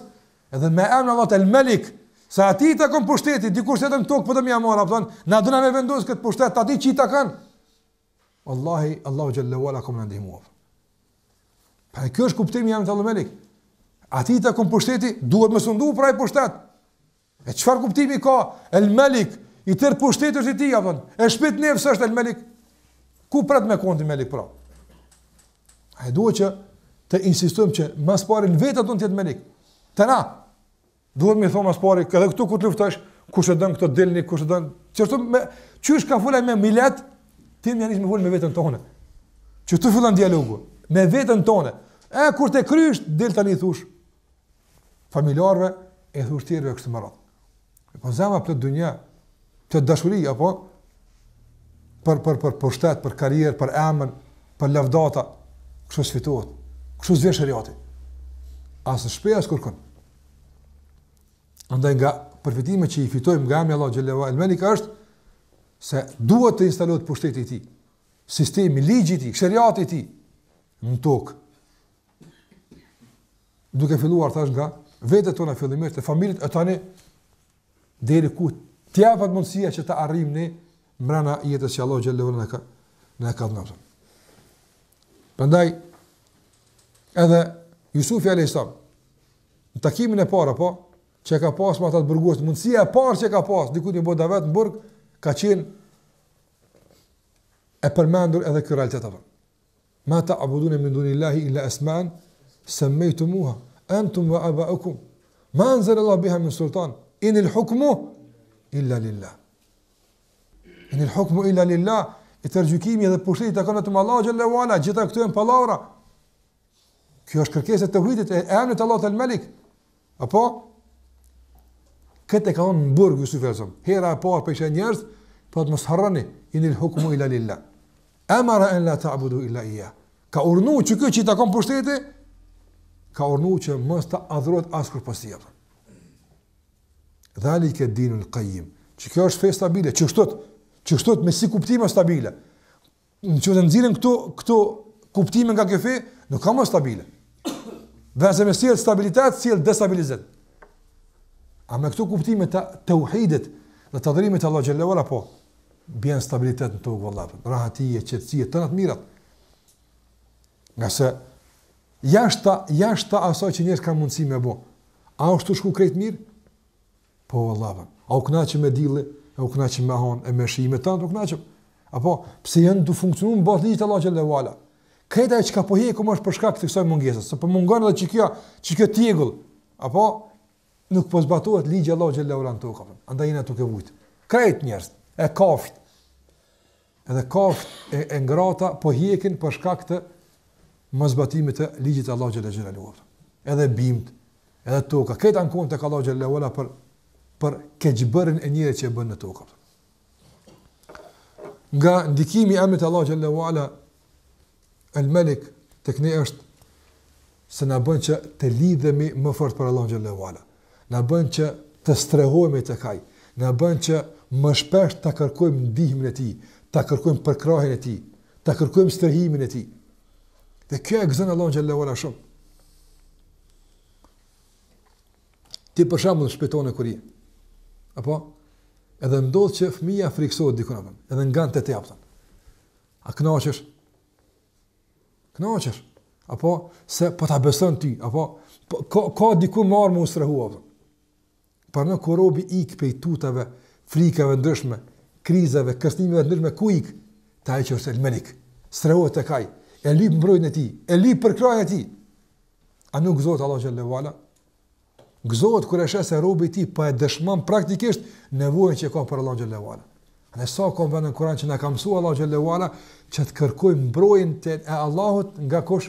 edhe me emrin Allah El Malik, sa ti ta kom pushtetin, dikush vetëm tok po të më amor, apo thon, na do na me vendos kët pushtet, aty që i ta kanë. Wallahi Allahu Jellal wal Akum na ndihmoj. Për kjo është kuptimi i emrit El Malik. Aty ta kom pushtetin, duhet më sundu pra i pushtet. E çfarë kuptimi ka El Malik? I tërë pushtetës i ti, e shpit nefës është el lëmelik. Ku prët me kondi me lëmelik prapë? A e duhet që të insistujem që mësë pari në vetë atë në tjetë me likë. Të na, duhet me thonë mësë pari, këtë këtu ku të luftash, ku shë dënë këtë dilni, ku shë dënë... Që është me... Që është ka fulaj me milet, ti më janisë me fulaj me vetën tonë. Që të fullan dialogu, me vetën tonë. E, kur të krysh, dilë të një thush. Familiarve, e thush tjerve, kështë më ratë. Po zemë apë të dunja, të dashuri, apo? Për, për, për, për, për, për, për, për, për, për, për, kështu sfitohet, kështu zvjen shëriati. Asë shpeja, asë kërkon. Andaj nga përfitime që i fitojmë nga Allahu Allah Gjelleva ka është se duhet të instalohet pushteti i ti, sistemi, ligjit i ti, shëriati i ti, në tokë. Duke filluar tash nga vetët tona fillimisht, e familit e tani, deri ku tjepat mundësia që të arrim në mrena jetës që Allah Gjelleva në ka, në ka të Përndaj, edhe Jusufi a.s. Në takimin e para, po, që ka pas më atatë bërgosë, mundësia e parë që ka pas, dikut një bëda vetë në bërgë, ka qenë e përmendur edhe kjo realitet atëm. Ma ta abudune e mindun illahi illa esman, se antum muha, entum vë aba ukum, ma nëzër Allah biha min sultan, inil hukmu illa lillah. Inil hukmu illa lillah, e tërgjykimi dhe pushtetit e kanë vetëm Allah xhallahu ala, gjitha këto janë pallavra. Kjo është kërkesa e tauhidit e emrit Allah të Malik. Apo këtë kanë në burg Yusuf Elsom. Hera e parë për çdo njerëz, po të mos harroni inil hukmu ila lillah. Amara an la ta'budu illa iyyah. Ka urnu që kjo që i takon pushtetit ka urnu që mos ta adhurohet askur posjetë. Dhalika dinul qayyim. Që kjo është fe stabile, që kështot që është me si kuptime stabile. Në që të nëzirin këto, këto kuptime nga kjo fe, nuk ka më stabile. Dhe se me sijet stabilitet, sijet destabilizet. A me këto kuptime të, të uhidit dhe të adhërimit të Allah Gjellewala, po, bjen stabilitet në tokë vëllapën, rahatije, qëtësije, të nëtë mirat. Nga se, jashta, jashta asaj që njështë ka mundësi me bo, a është të shku krejtë mirë? Po, vëllapën, a u këna që me dillë, u knaqim me hanë, e me shime tant u knaqim. Apo pse janë du në botë ligjit Allahu xhelalu ala. Këta që po hi ku mësh për shkak të kësaj mungesës, sepse po mungon edhe që kjo, që kjo tjegull. Apo nuk po zbatohet ligji Allahu xhelalu në tokë. Andaj na tokë vut. Krejt njerëz e kaft. Edhe kaft e, e ngrata po hjekin për shkak të mosbatimit të ligjit Allahu xhelalu ala. Edhe bimt edhe toka, këtë anë konë të ka për për keqëbërin e njëre që e bënë në tokë. Nga ndikimi amit Allah Gjallahu Ala, el melik të këne është se në bënë që të lidhemi më fort për Allah xhallahu Ala, në bënë që të strehohemi të kaj, në bënë që më shpesht të kërkojmë ndihmën e ti, të kërkojmë përkrahin e ti, të kërkojmë strehimin e ti. Dhe kjo e gëzon Allah xhallahu Ala shumë. Ti përshamu në shpetone kërinë, apo edhe ndodh që fëmia friksohet dikon apo edhe ngante të japën a kënaqesh kënaqesh apo se po ta bëson ti apo po, ka ka diku marrë më ushtrohuave por në korobi i këpëj tutave frikave ndryshme krizave kështimeve ndryshme ku ik ta që është elmenik strehohet tek ai e lyp mbrojtën e tij e për përkrahjen e tij a nuk zot Allah xhallahu ala gëzohet kur e sheh se robi i po e dëshmon praktikisht nevojën që ka për Allahu xhelalu ala. Ne sa kom vënë në Kur'an që na ka mësuar Allahu xhelalu ala që të kërkojmë mbrojtjen e Allahut nga kush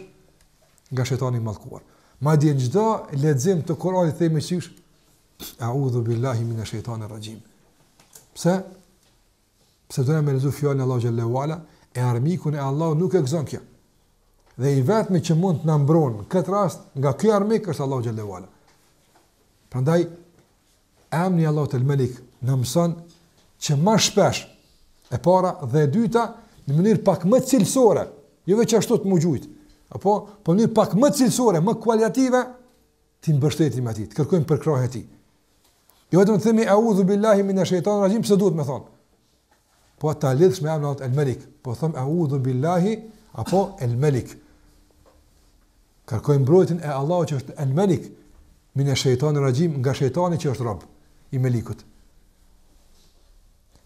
nga shejtani i mallkuar. Madje çdo lexim të Kur'anit themi sikur a'udhu billahi minash shaitanir rajim. Pse? Pse do të më lezu fjalën Allahu xhelalu ala e armikun e Allahut nuk e gëzon kjo. Dhe i vetmi që mund të na mbron këtë rast nga ky armik është Allahu xhelalu ala. Prandaj emri Allahu El Malik na mëson që më shpesh e para dhe e dyta në mënyrë pak më cilësore, jo vetë ashtu të mujojt, apo po në mënyrë pak më cilësore, më kualitative ti mbështetim atij, të kërkojmë përkrahje tij. Jo vetëm të themi auzu billahi minash shaitanir rajim, pse duhet të them. Po ta lidhsh me emrin Allahu te Malik, po them auzu billahi apo el Malik. Kërkojmë mbrojtjen e Allahut që është el Malik min e shejtani rajim nga shejtani që është rob i melikut.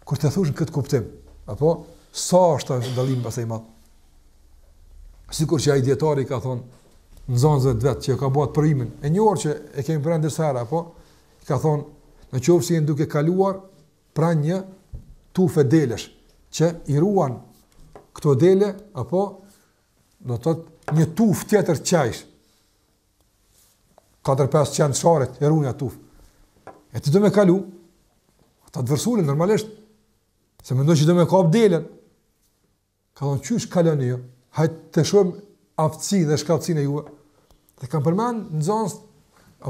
Kur të thosh këtë kuptim, apo sa është dallimi pas i madhë. Sikur që ai dietari ka thonë në zonë vetë që ka bërë përimin e orë që e kemi pranë disa apo ka thonë në qoftë si janë duke kaluar pranë një tufe delesh që i ruan këto dele apo do të thotë një tufë tjetër çajsh 4-5 qenë sharet, e runja tuf. E ti do me kalu, ta të vërsunin, normalisht, se me ndoj që do me kap delen, ka thonë, qysh kalen një, hajtë të shumë aftësi dhe shkaftësi në juve, dhe kam përmen në zonës,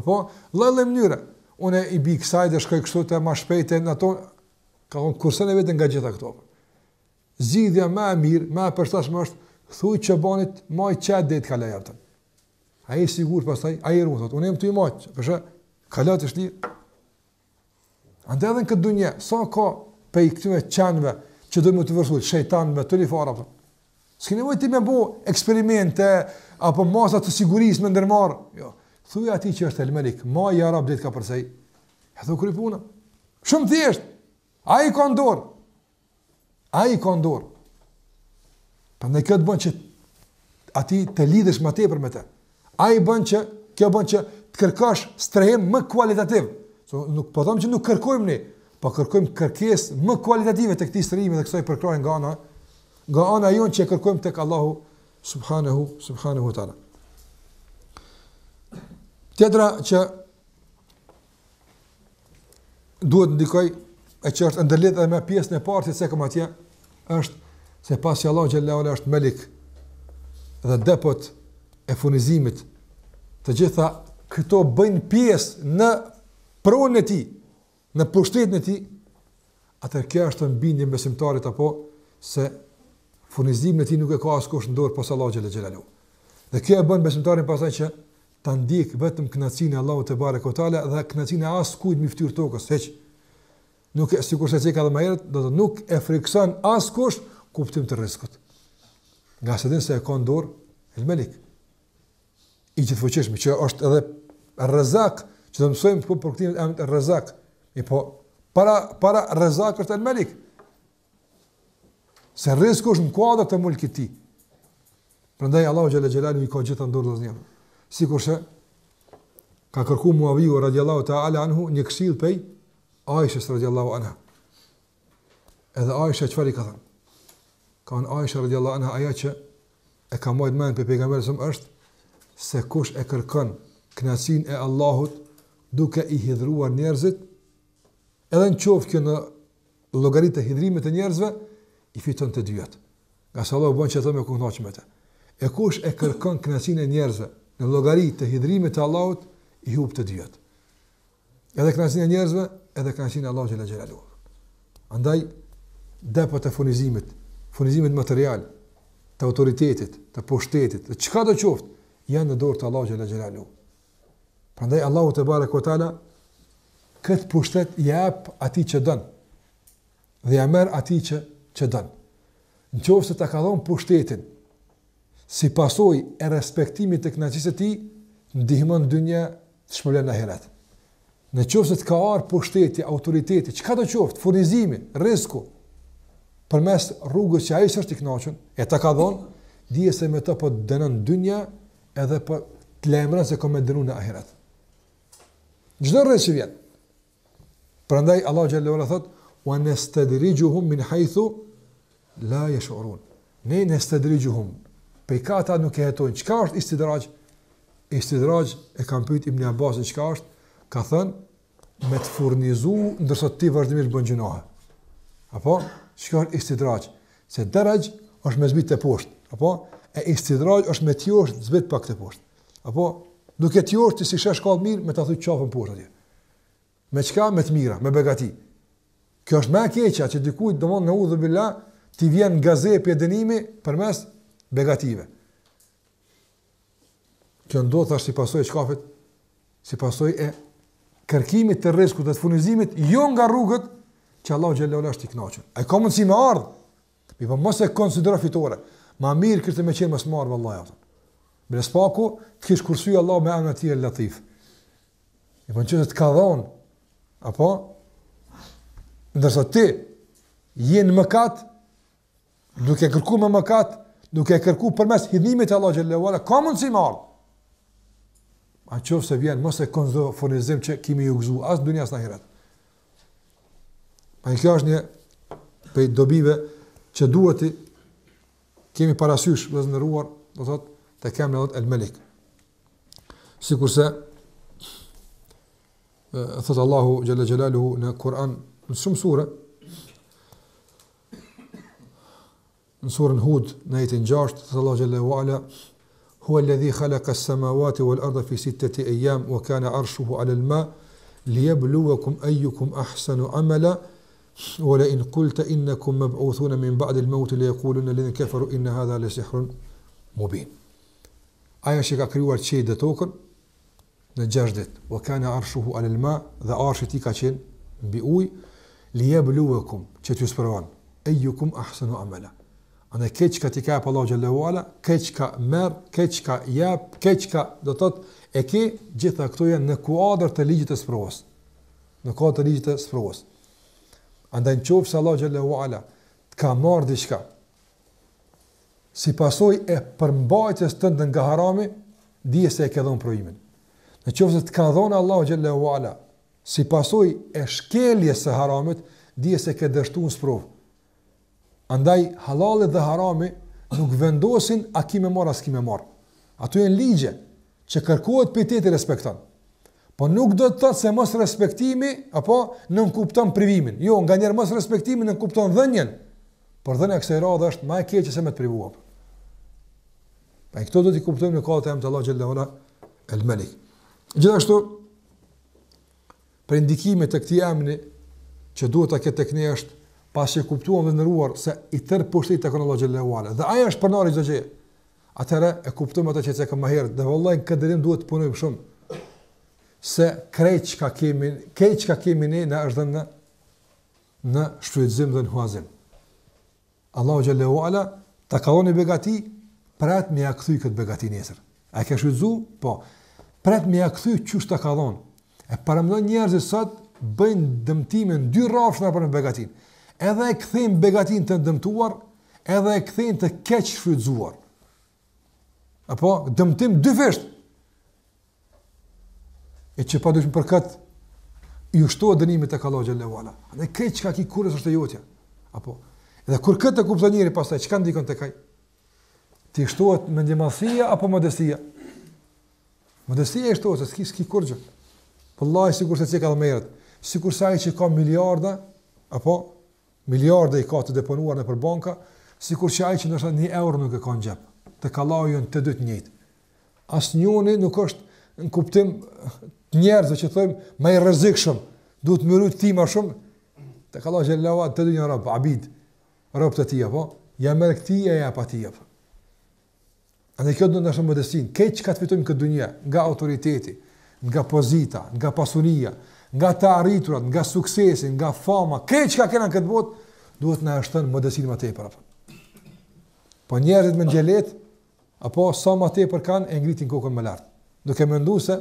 apo, lëllë e mënyre, une i bi kësaj dhe shkoj kështu të ma shpejtë, në ton, ka thonë, kursen e vetë nga gjitha këto. Zidhja me e mirë, me e më është, thuj që banit, maj qëtë dhe të jartën A e sigur për saj, a e thotë, unë jam ty të i maqë, përshë, ka lëtë është lirë. edhe në këtë dunje, sa ka për i këtëme qenëve që dojmë të vërshullë, shejtan me lifara, për. Ski nevoj ti me bo eksperimente, apo masat të sigurisë në ndërmarë. Jo, thuj ati që është elmerik, ma i arab ditë ka përsej. E thuj i punë, shumë thjeshtë, a i ka ndor. a i ka ndor. Për në këtë bënë që ati të lidhësh ma tepër me te. A i bën që, kjo bën që të kërkash strehim më kualitativ. So, nuk po thom që nuk kërkojmë ne, po kërkojmë kërkes më kualitative të këti strehimi dhe kësoj përkrojnë nga ana, nga ana jonë që kërkojmë të këllahu, subhanahu, subhanahu ta'ala. Tjetra që duhet ndikoj, e që është ndërlit dhe me pjesën e partit se këmë atje, është se pasi Allah Gjellewala është melik dhe depot, e furnizimit. Të gjitha këto bëjnë pjesë në pronën e tij, në pushtetin e tij. atër kjo është mbindje besimtarit apo se furnizimin e tij nuk e ka askush në dorë pas gjele lu. Dhe kjo e bën besimtarin pasaj që ta ndikë vetëm kënaqësinë e Allahut te këtale dhe e askujt mbi fytyrë tokës, heq. Nuk e sigurisht se ka më herët, do të nuk e frikson askush kuptim të rrezikut. Nga se dinë se e ka ndorë, El Melik i gjithfuqishëm që është edhe rrezak që do të mësojmë po për këtë është rrezak e po para para rrezakut El Malik se rrezku është në kuadër të mulkit të Prandaj Allahu xhala xhala i ka gjithë ndorë dozën. Sikurse ka kërkuar Muawiya radhiyallahu ta'ala anhu një këshill pei Aisha radhiyallahu anha. Edhe Aisha çfarë i ka thënë? Kan Aisha radhiyallahu anha ayatë e ka marrë mend pe pejgamberin është se kush e kërkon kënaqësinë e Allahut duke i hidhur njerëzit, edhe në qoftë kjo në llogaritë të hidrimit të njerëzve i fiton të dyat. Nga sa Allahu bën që të më kujtohet me të. E kush e kërkon kënaqësinë e njerëzve në llogaritë të hidrimit të Allahut i hub të dyat. Edhe kënaqësinë e njerëzve, edhe kënaqësinë e Allahut që lajë lajë. Andaj depo të funizimit, funizimit material, të autoritetit, të poshtetit, të qëka të qoftë, janë në dorë të Allahu Gjela Gjelalu. Përndaj, Allahu të barë e kotala, këtë pushtet i apë ati që dënë, dhe i amërë ati që, që dënë. Në qovë se të ka dhonë pushtetin, si pasoj e respektimit të knaqisë ti, ndihmon dënja të shmëllën në heret. Në qovë se të ka arë pushteti, autoriteti, që ka të qovë, furizimi, risku, për mes rrugës që a i sështë i knaqën, e të ka dhonë, dhije se me të po dënën dënja, edhe po të lemra se kom e dënu në ahiret. Gjdo rrës që vjen. Pra ndaj, Allah Gjallu thot, wa në min hajthu, la jeshurun. Ne në stëdërigju i ka ta nuk e jetojnë. Qka është istidraq? Istidraq, e kam pyjt i më një është, ka thënë, me të furnizu, ndërsa të ti vërdimisht bën gjinohë. Apo? Qëka është isti Se dëraq është me zbitë të poshtë. Apo? e istidraj është me tjosht zbet pa këtë poshtë. Apo, nuk e të si shesh ka mirë, me të thuj qafën poshtë atje. Me qka? Me të mira, me begati. Kjo është me keqa që dikujt do mund në u dhe billa t'i vjen nga ze e pjedenimi për mes begative. Kjo ndodhë thashtë si pasoj e qkafet, si pasoj e kërkimit të riskut dhe të funizimit, jo nga rrugët që Allah Gjellola është i knaqën. i ka mundësi me ardhë, i për po mëse konsidera fitore. Ma mirë kërë të me qenë më smarë, vëllaj, ato. Bërë spaku, të kishë kursu Allah me anë ati e latif. I për po në qënë të ka dhonë, apo? ndërsa ti, jenë mëkat, duke kërku me mëkat, duke kërku për mes hidnimit e Allah Gjellewala, ka mundë si marë. A në qëfë se vjenë, mëse konzofonizim fornizim që kimi ju gëzu, asë dunja së në heret. A në kjo është një pëj dobive që duhet kemi parasysh vëzëndëruar, do thot, të kemë në dhëtë el malik Si kurse, thotë Allahu Gjelle Gjelaluhu në Kur'an, në shumë surë, në surën Hud, në jetin gjasht, thotë Allahu Gjelle Huala, hua lëdhi khalaka s-samawati wal arda fi sitteti e jam, wa kane arshuhu alel ma, li jeblu ahsanu amela, Ola in kulta inna kum min ba'di l'mauti le e kulun në inna hadha le sihrun mubin. Aja që ka kryuar qëjt dhe tokën në gjashdit, o kane arshuhu alel ma dhe arshë ti ka qenë në bi uj, li e bluve kum që t'ju sëpërvan, e ju kum ahsënu amela. Ane keqka ti ka e palau gjallahu ala, keqka mer, keqka keqka do e ke gjitha këtu në kuadrë të ligjit të sëpërvost. Në kuadrë të ligjit të sëpërvost. Andaj në qovë se Allah Gjallahu Ala të ka marrë diqka, si pasoj e përmbajtës të ndë nga harami, dhije se e ke dhonë projimin. Në qovë se të ka dhonë Allah Gjallahu Ala, si pasoj e shkelje se haramit, dhije se ke dështu në sprovë. Andaj halalit dhe harami nuk vendosin a ki me marrë, a s'ki me marrë. Ato e në ligje që kërkohet për të të respektanë. Po nuk do të thotë se mos respektimi apo nuk kupton privimin. Jo, nganjëherë mos respektimi nuk kupton dhënien. Por dhënia kësaj radhe është më e keq se më të privuap. Pa këto do të kuptojmë në kohën e Emrit të Xhelalu Ala El Malik. Gjithashtu për ndikimin të këtij amni që duhet ta ketë tek ne është pasi e kuptuam dhe ndëruar se i tërë pushti i teknologjisë së ala Dhe ajo është për norë çdo gjë. Atëra e kuptojmë ato që çka më herë, dhe vallai këndërim duhet të punojmë shumë se krejt që ka kemi, krejt që ka kemi ne në është dhe në, në shfridzim dhe në huazim. Allahu Gjallahu Ala, ta ka dhoni begati, prejt me ja këthy këtë begati njësër. A ke shfridzu? Po. Prejt me ja këthy që ta ka E paramdo njerëzit sot, bëjnë dëmtimin, dy rafsh në begatin. Edhe e këthejnë begatin të dëmtuar, edhe e këthejnë të keqë shfridzuar. Apo, dëmtim dy feshtë. E që pa dushmë për këtë, ju shtohet dënimi të kalohë lojën levala. dhe kejtë që ka ki kurës është të jotja. Apo. Edhe kur këtë të kuptë njëri pasaj, që ka ndikon të kaj? Ti shtohet me një apo modestia? Modestia i shtohet, se s'ki, s'ki kurë gjë. Pëllaj, si kur se cikë edhe merët. Si kur saj që ka miliarda, apo, miliarda i ka të deponuar në për banka, si kur saj që nështë një euro nuk e ka në gjepë. Të ka të dytë njëtë. As njëni nuk është në kuptim njerëzve që thojmë më i rrezikshëm, duhet më rrujt ti më shumë, të kalla gjellewa të dy një rëbë, abid, rëbë të tia, po, ja merë këti e ja pa tia, po. A në kjo të nëshë modestin, kejtë që ka të fitojmë këtë dunje, nga autoriteti, nga pozita, nga pasuria, nga të arriturat, nga suksesin, nga fama, kejtë që ka kena në këtë botë, duhet në ashtën modestin më tepër, po. Po njerët me apo sa më tepër kanë, e ngritin kokën më lart. Duke mendu se,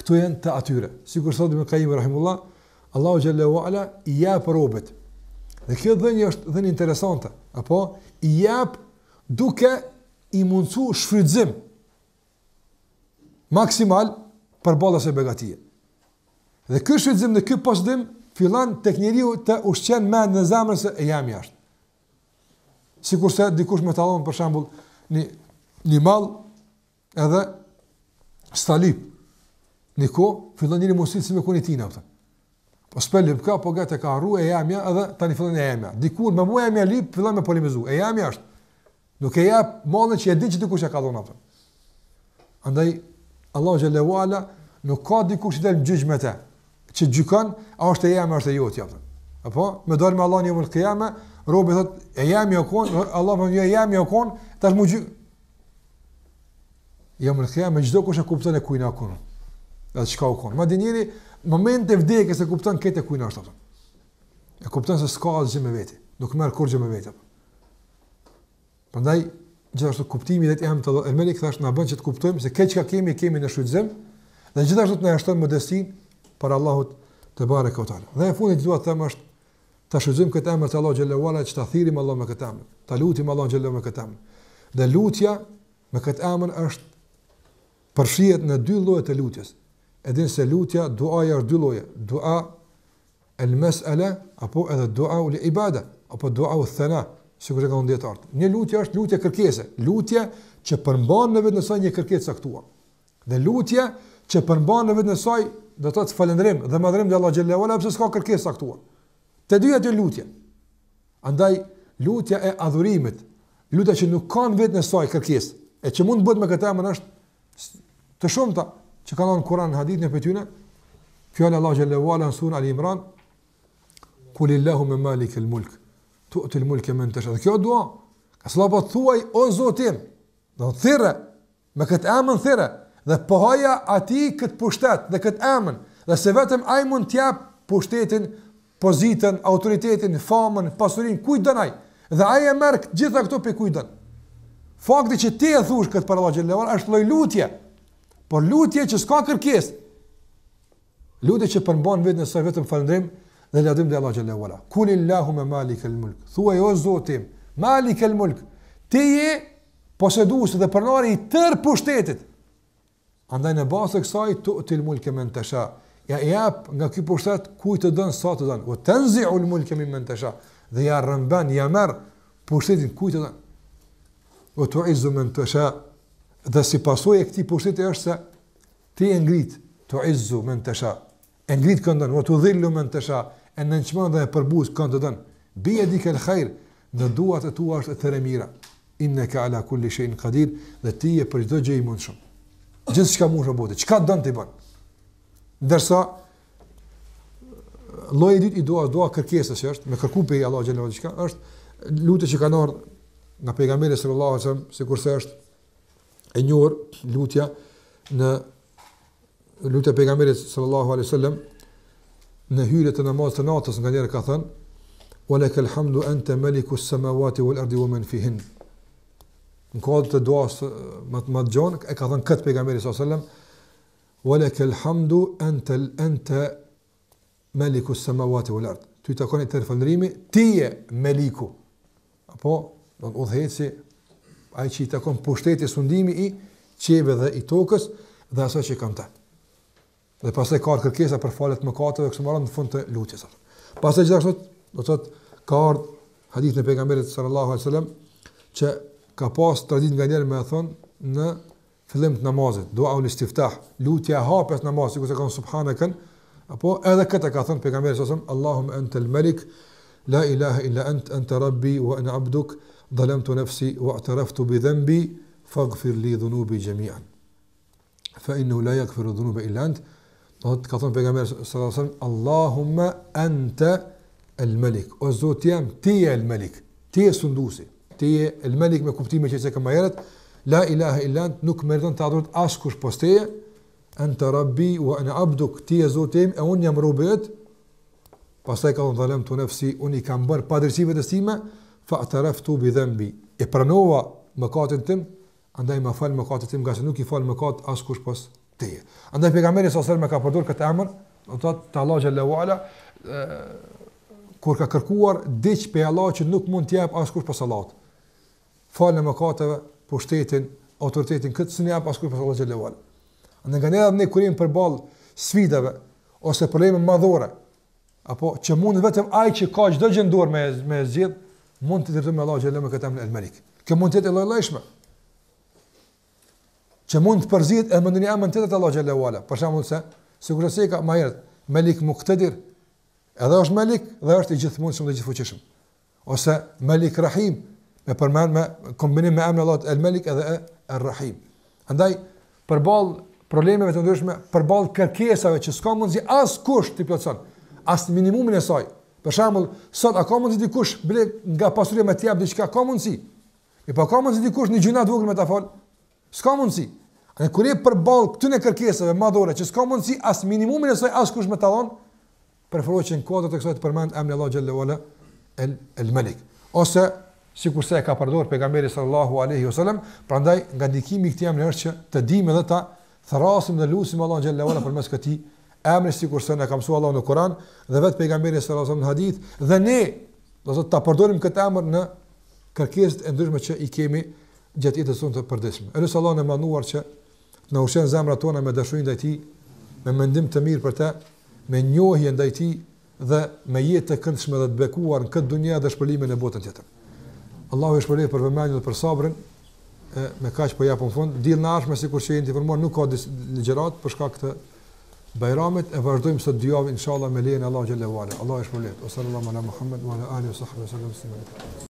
këto janë të atyre. Si kur thotë me Kajim Rahimullah, Allahu Gjallahu Ala i japë robit. Dhe kjo dhenjë është dhenjë interesanta. Apo, i japë duke i mundësu shfrydzim maksimal për balës e begatije. Dhe kjo shfrydzim dhe kjo pasdim, filan të kënjëri të ushqen me në zamrën se e jam jashtë. Si kur se dikush me talon, për shambull, një, një malë edhe stalipë Në kohë fillon njëri mosit si me kuni tina. Po s'pel lëpka, po gëtë e ka arru e jamja edhe tani fillon e jamja. Dikur me mu e jamja lip, fillon me polimizu. E jamja është. Nuk e jap malën që e di që dikur që ka dhona. Apta. Andaj, Allah Gjellewala nuk ka dikur që del në gjyqë me te. Që gjykon, a është e jamja, është e jotja. Apo, me dojnë me Allah një mërë këjame, robë e thot, e jamja o konë, Allah për një jo, jamja o tash mu gjyqë. Jamë në këjame, gjdo kush e kupton e kujna o edhe çka u kon. Madje njëri moment të vdekjes e kupton këtë ku është E kupton se s'ka asgjë me veti, të marr kurrë me veti. Prandaj gjithashtu kuptimi i emrit të Elmelik thash na bën që të kuptojmë se çka kemi kemi në shujzem dhe gjithashtu të na jashton modestin për Allahut te barekotan. Dhe e fundit dua të them është ta shujzojmë këtë emër të Allahut xhelalu që ta thirim Allah me këtë emër. Ta lutim Allah xhelalu me këtë emër. Dhe lutja me këtë emër është përfshihet në dy llojet e lutjes edhin se lutja, dua e është dy loje, dua el mesele, apo edhe dua u li ibada, apo dua u thena, si kështë e ka në Një lutja është lutja kërkese, lutja që përmban në vetë nësaj një kërkese aktua. Dhe lutja që përmban në vetë nësaj, dhe të të falendrim dhe madrim dhe Allah Gjellewala, vale, pëse s'ka kërkese aktua. Të dyja të lutja. Andaj, lutja e adhurimit, lutja që nuk kanë vetë nësaj kërkese, e që mund të bëtë me këtë emën është të shumë që ka në Kuran në hadith në për tjune, fjallë Allah Gjallahu ala në sunë Ali Imran, kulillahu me malik e lmulk, mulk tu të l-mulk e mën të Dhe kjo dua, ka s'la po të thuaj, o zotim, dhe në po thire, me këtë amën thire, dhe pëhaja ati këtë pushtet, dhe këtë amën, dhe se vetëm aj mund tjep pushtetin, pozitën, autoritetin, famën, pasurin, kujtë dënaj, dhe aj e merkë gjitha këto për kujtë dënë. Fakti që ti e thush këtë për Allah Gjellewala, është lutje, Por lutje që s'ka kërkesë. Lutje që përmban vetëm sa vetëm falëndrim dhe lutim te Allahu xhallahu Kulillahu me malikul mulk. Thuaj o Zoti, malikul mulk. Ti je posedues dhe pronari i tërë pushtetit. Andaj në bazë të kësaj tu mulk men tasha. Ja jap nga ky pushtet kujt të don sa të don. U tanziul mulk men tasha. Dhe ja rëmban, ja merr pushtetin kujt të don. U tuizu men tasha. Dhe si pasoj e këti pushtit e është se ti e ngrit të izzu me në të sha, e ngrit këndën, o të dhillu me në të sha, e në nëqman dhe e përbuz dënë, bje di ke lëkhajr, dhe duat e tu është e të remira, inne ka ala kulli shenë qadir, dhe ti e për gjithë gjë i mund shumë. Gjithë shka mund shabote, qka dënë të i banë? Ndërsa, loj e dit i duat, duat kërkesës është, me kërku pe i Allah Gjellë Vatishka, është lutë që ka nërë nga pejgamberi sërë Allah, sikur se është e njohur lutja në lutja pejgamberit sallallahu alaihi wasallam në hyrje e namazit të natës nga njëri ka thënë Walakal hamdu anta maliku as wal-ardi wa man fihin. të duas më të më e ka thënë kët pejgamberi sallallahu alaihi wasallam. Walakal hamdu anta anta maliku as-samawati wal Ti takon ti je meliku. Apo do të udhëheci ai që i takon pushtetit sundimi i qeve dhe i tokës dhe asaj që kanë ta. Dhe pastaj ka kërkesa për falet mëkateve që mëran në fund të lutjes. Pastaj gjithashtu do thotë ka hadith në pejgamberin sallallahu alajhi wasallam që ka pas tradit nga njerë me e thonë në fillim të namazit, dua au në stiftah, lutja hapes namazit, si ku se kanë subhanë kënë, apo edhe këta ka thonë, pekamberi sësëm, Allahum e në të la ilaha illa entë, entë rabbi, wa në abduk, ظلمت نفسي واعترفت بذنبي faghfir li dhunubi jami'an. Fa innahu la yaghfiru dhunuba illa ant. Do të ka thënë pejgamberi sallallahu alajhi wasallam, Allahumma anta al-malik. O Zot jam, ti je al-malik. Ti je sunduesi. Ti je al-malik me kuptimin që se kam herët, la ilaha illa ant, nuk meriton të adhurohet askush poshtë teje. Anta rabbi wa ana abduk. Ti je Zoti im, e unë jam robi yt. Pastaj ka thënë dhalem tu nafsi, unë i kam bërë padrejtimet e time, fa të bi dhembi. E pranova mëkatin tim, andaj më falë mëkatin tim, nga se nuk i falë më askush asë kush pas teje. Andaj pegameri së sërme ka përdur këtë emër, në të të Allah Gjellewala, kur ka kërkuar, diqë pe Allah që nuk mund tjep asë kush pas Allah. Falë në më po shtetin, autoritetin, këtë së njep asë kush pas Allah Gjellewala. Andë nga një dhe ne kurim për balë ose probleme madhore, apo që mund vetëm ai që ka çdo gjë ndor me me zgjidh, mund të dërtojmë Allahu xhelalu me këtë emër El Malik. Kë mund të dëllojë Allahu ishme. Çë mund të përzihet edhe mendoni emrin tetë të Allahu xhelalu ala. Për shembull se sigurisht ka më herët Malik Muqtadir, edhe është Malik dhe është i gjithmonëshëm dhe gjithfuqishëm. Ose Malik Rahim, me përmend me kombinim me emrin Allahu El Malik edhe El Rahim. Andaj përball problemeve të ndryshme, përball kërkesave që s'ka mundsi as kusht të plotson, as minimumin e saj, Për shembull, sot a ka mundsi dikush ble nga pasuria me të jap diçka ka mundsi? E pa po ka mundsi dikush në gjuna të vogël me ta fal? S'ka mundsi. A kur je përball këtyre kërkesave madhore që s'ka mundsi as minimumin e saj as kush me ta dhon, preferohet që në kodet të kësaj të përmend emri Allah xhallahu ala el, el Malik. Ose sikur se e ka përdorur pejgamberi sallallahu alaihi wasallam, prandaj nga dikimi këtij emri është që të dimë edhe ta thrasim dhe lutim Allah xhallahu ala përmes këtij emri si kurse në ka mësuar në Kur'an dhe vetë pejgamberi sallallahu alajhi në hadith dhe ne do të ta përdorim këtë emër në kërkesat e ndryshme që i kemi gjatë jetës sonë të përditshme. Elus Allah në manuar që në na ushen zemrat tona me dashurinë ndaj tij, me mendim të mirë për të, me njohje ndaj tij dhe me jetë të këndshme dhe të bekuar në këtë dunja dhe shpëlimin e botën tjetër. Allahu e shpëlojë për vëmendjen dhe për sabrin me kaq po japun fund, dill në arshme sikur që jeni nuk ka ligjërat për shkak të Bajramit e vazhdojmë së djavë, inshallah, me lejën Allah Gjellewala. Allah e shpër sallallahu ala Muhammed, wa ala alihi wa sahbihi wa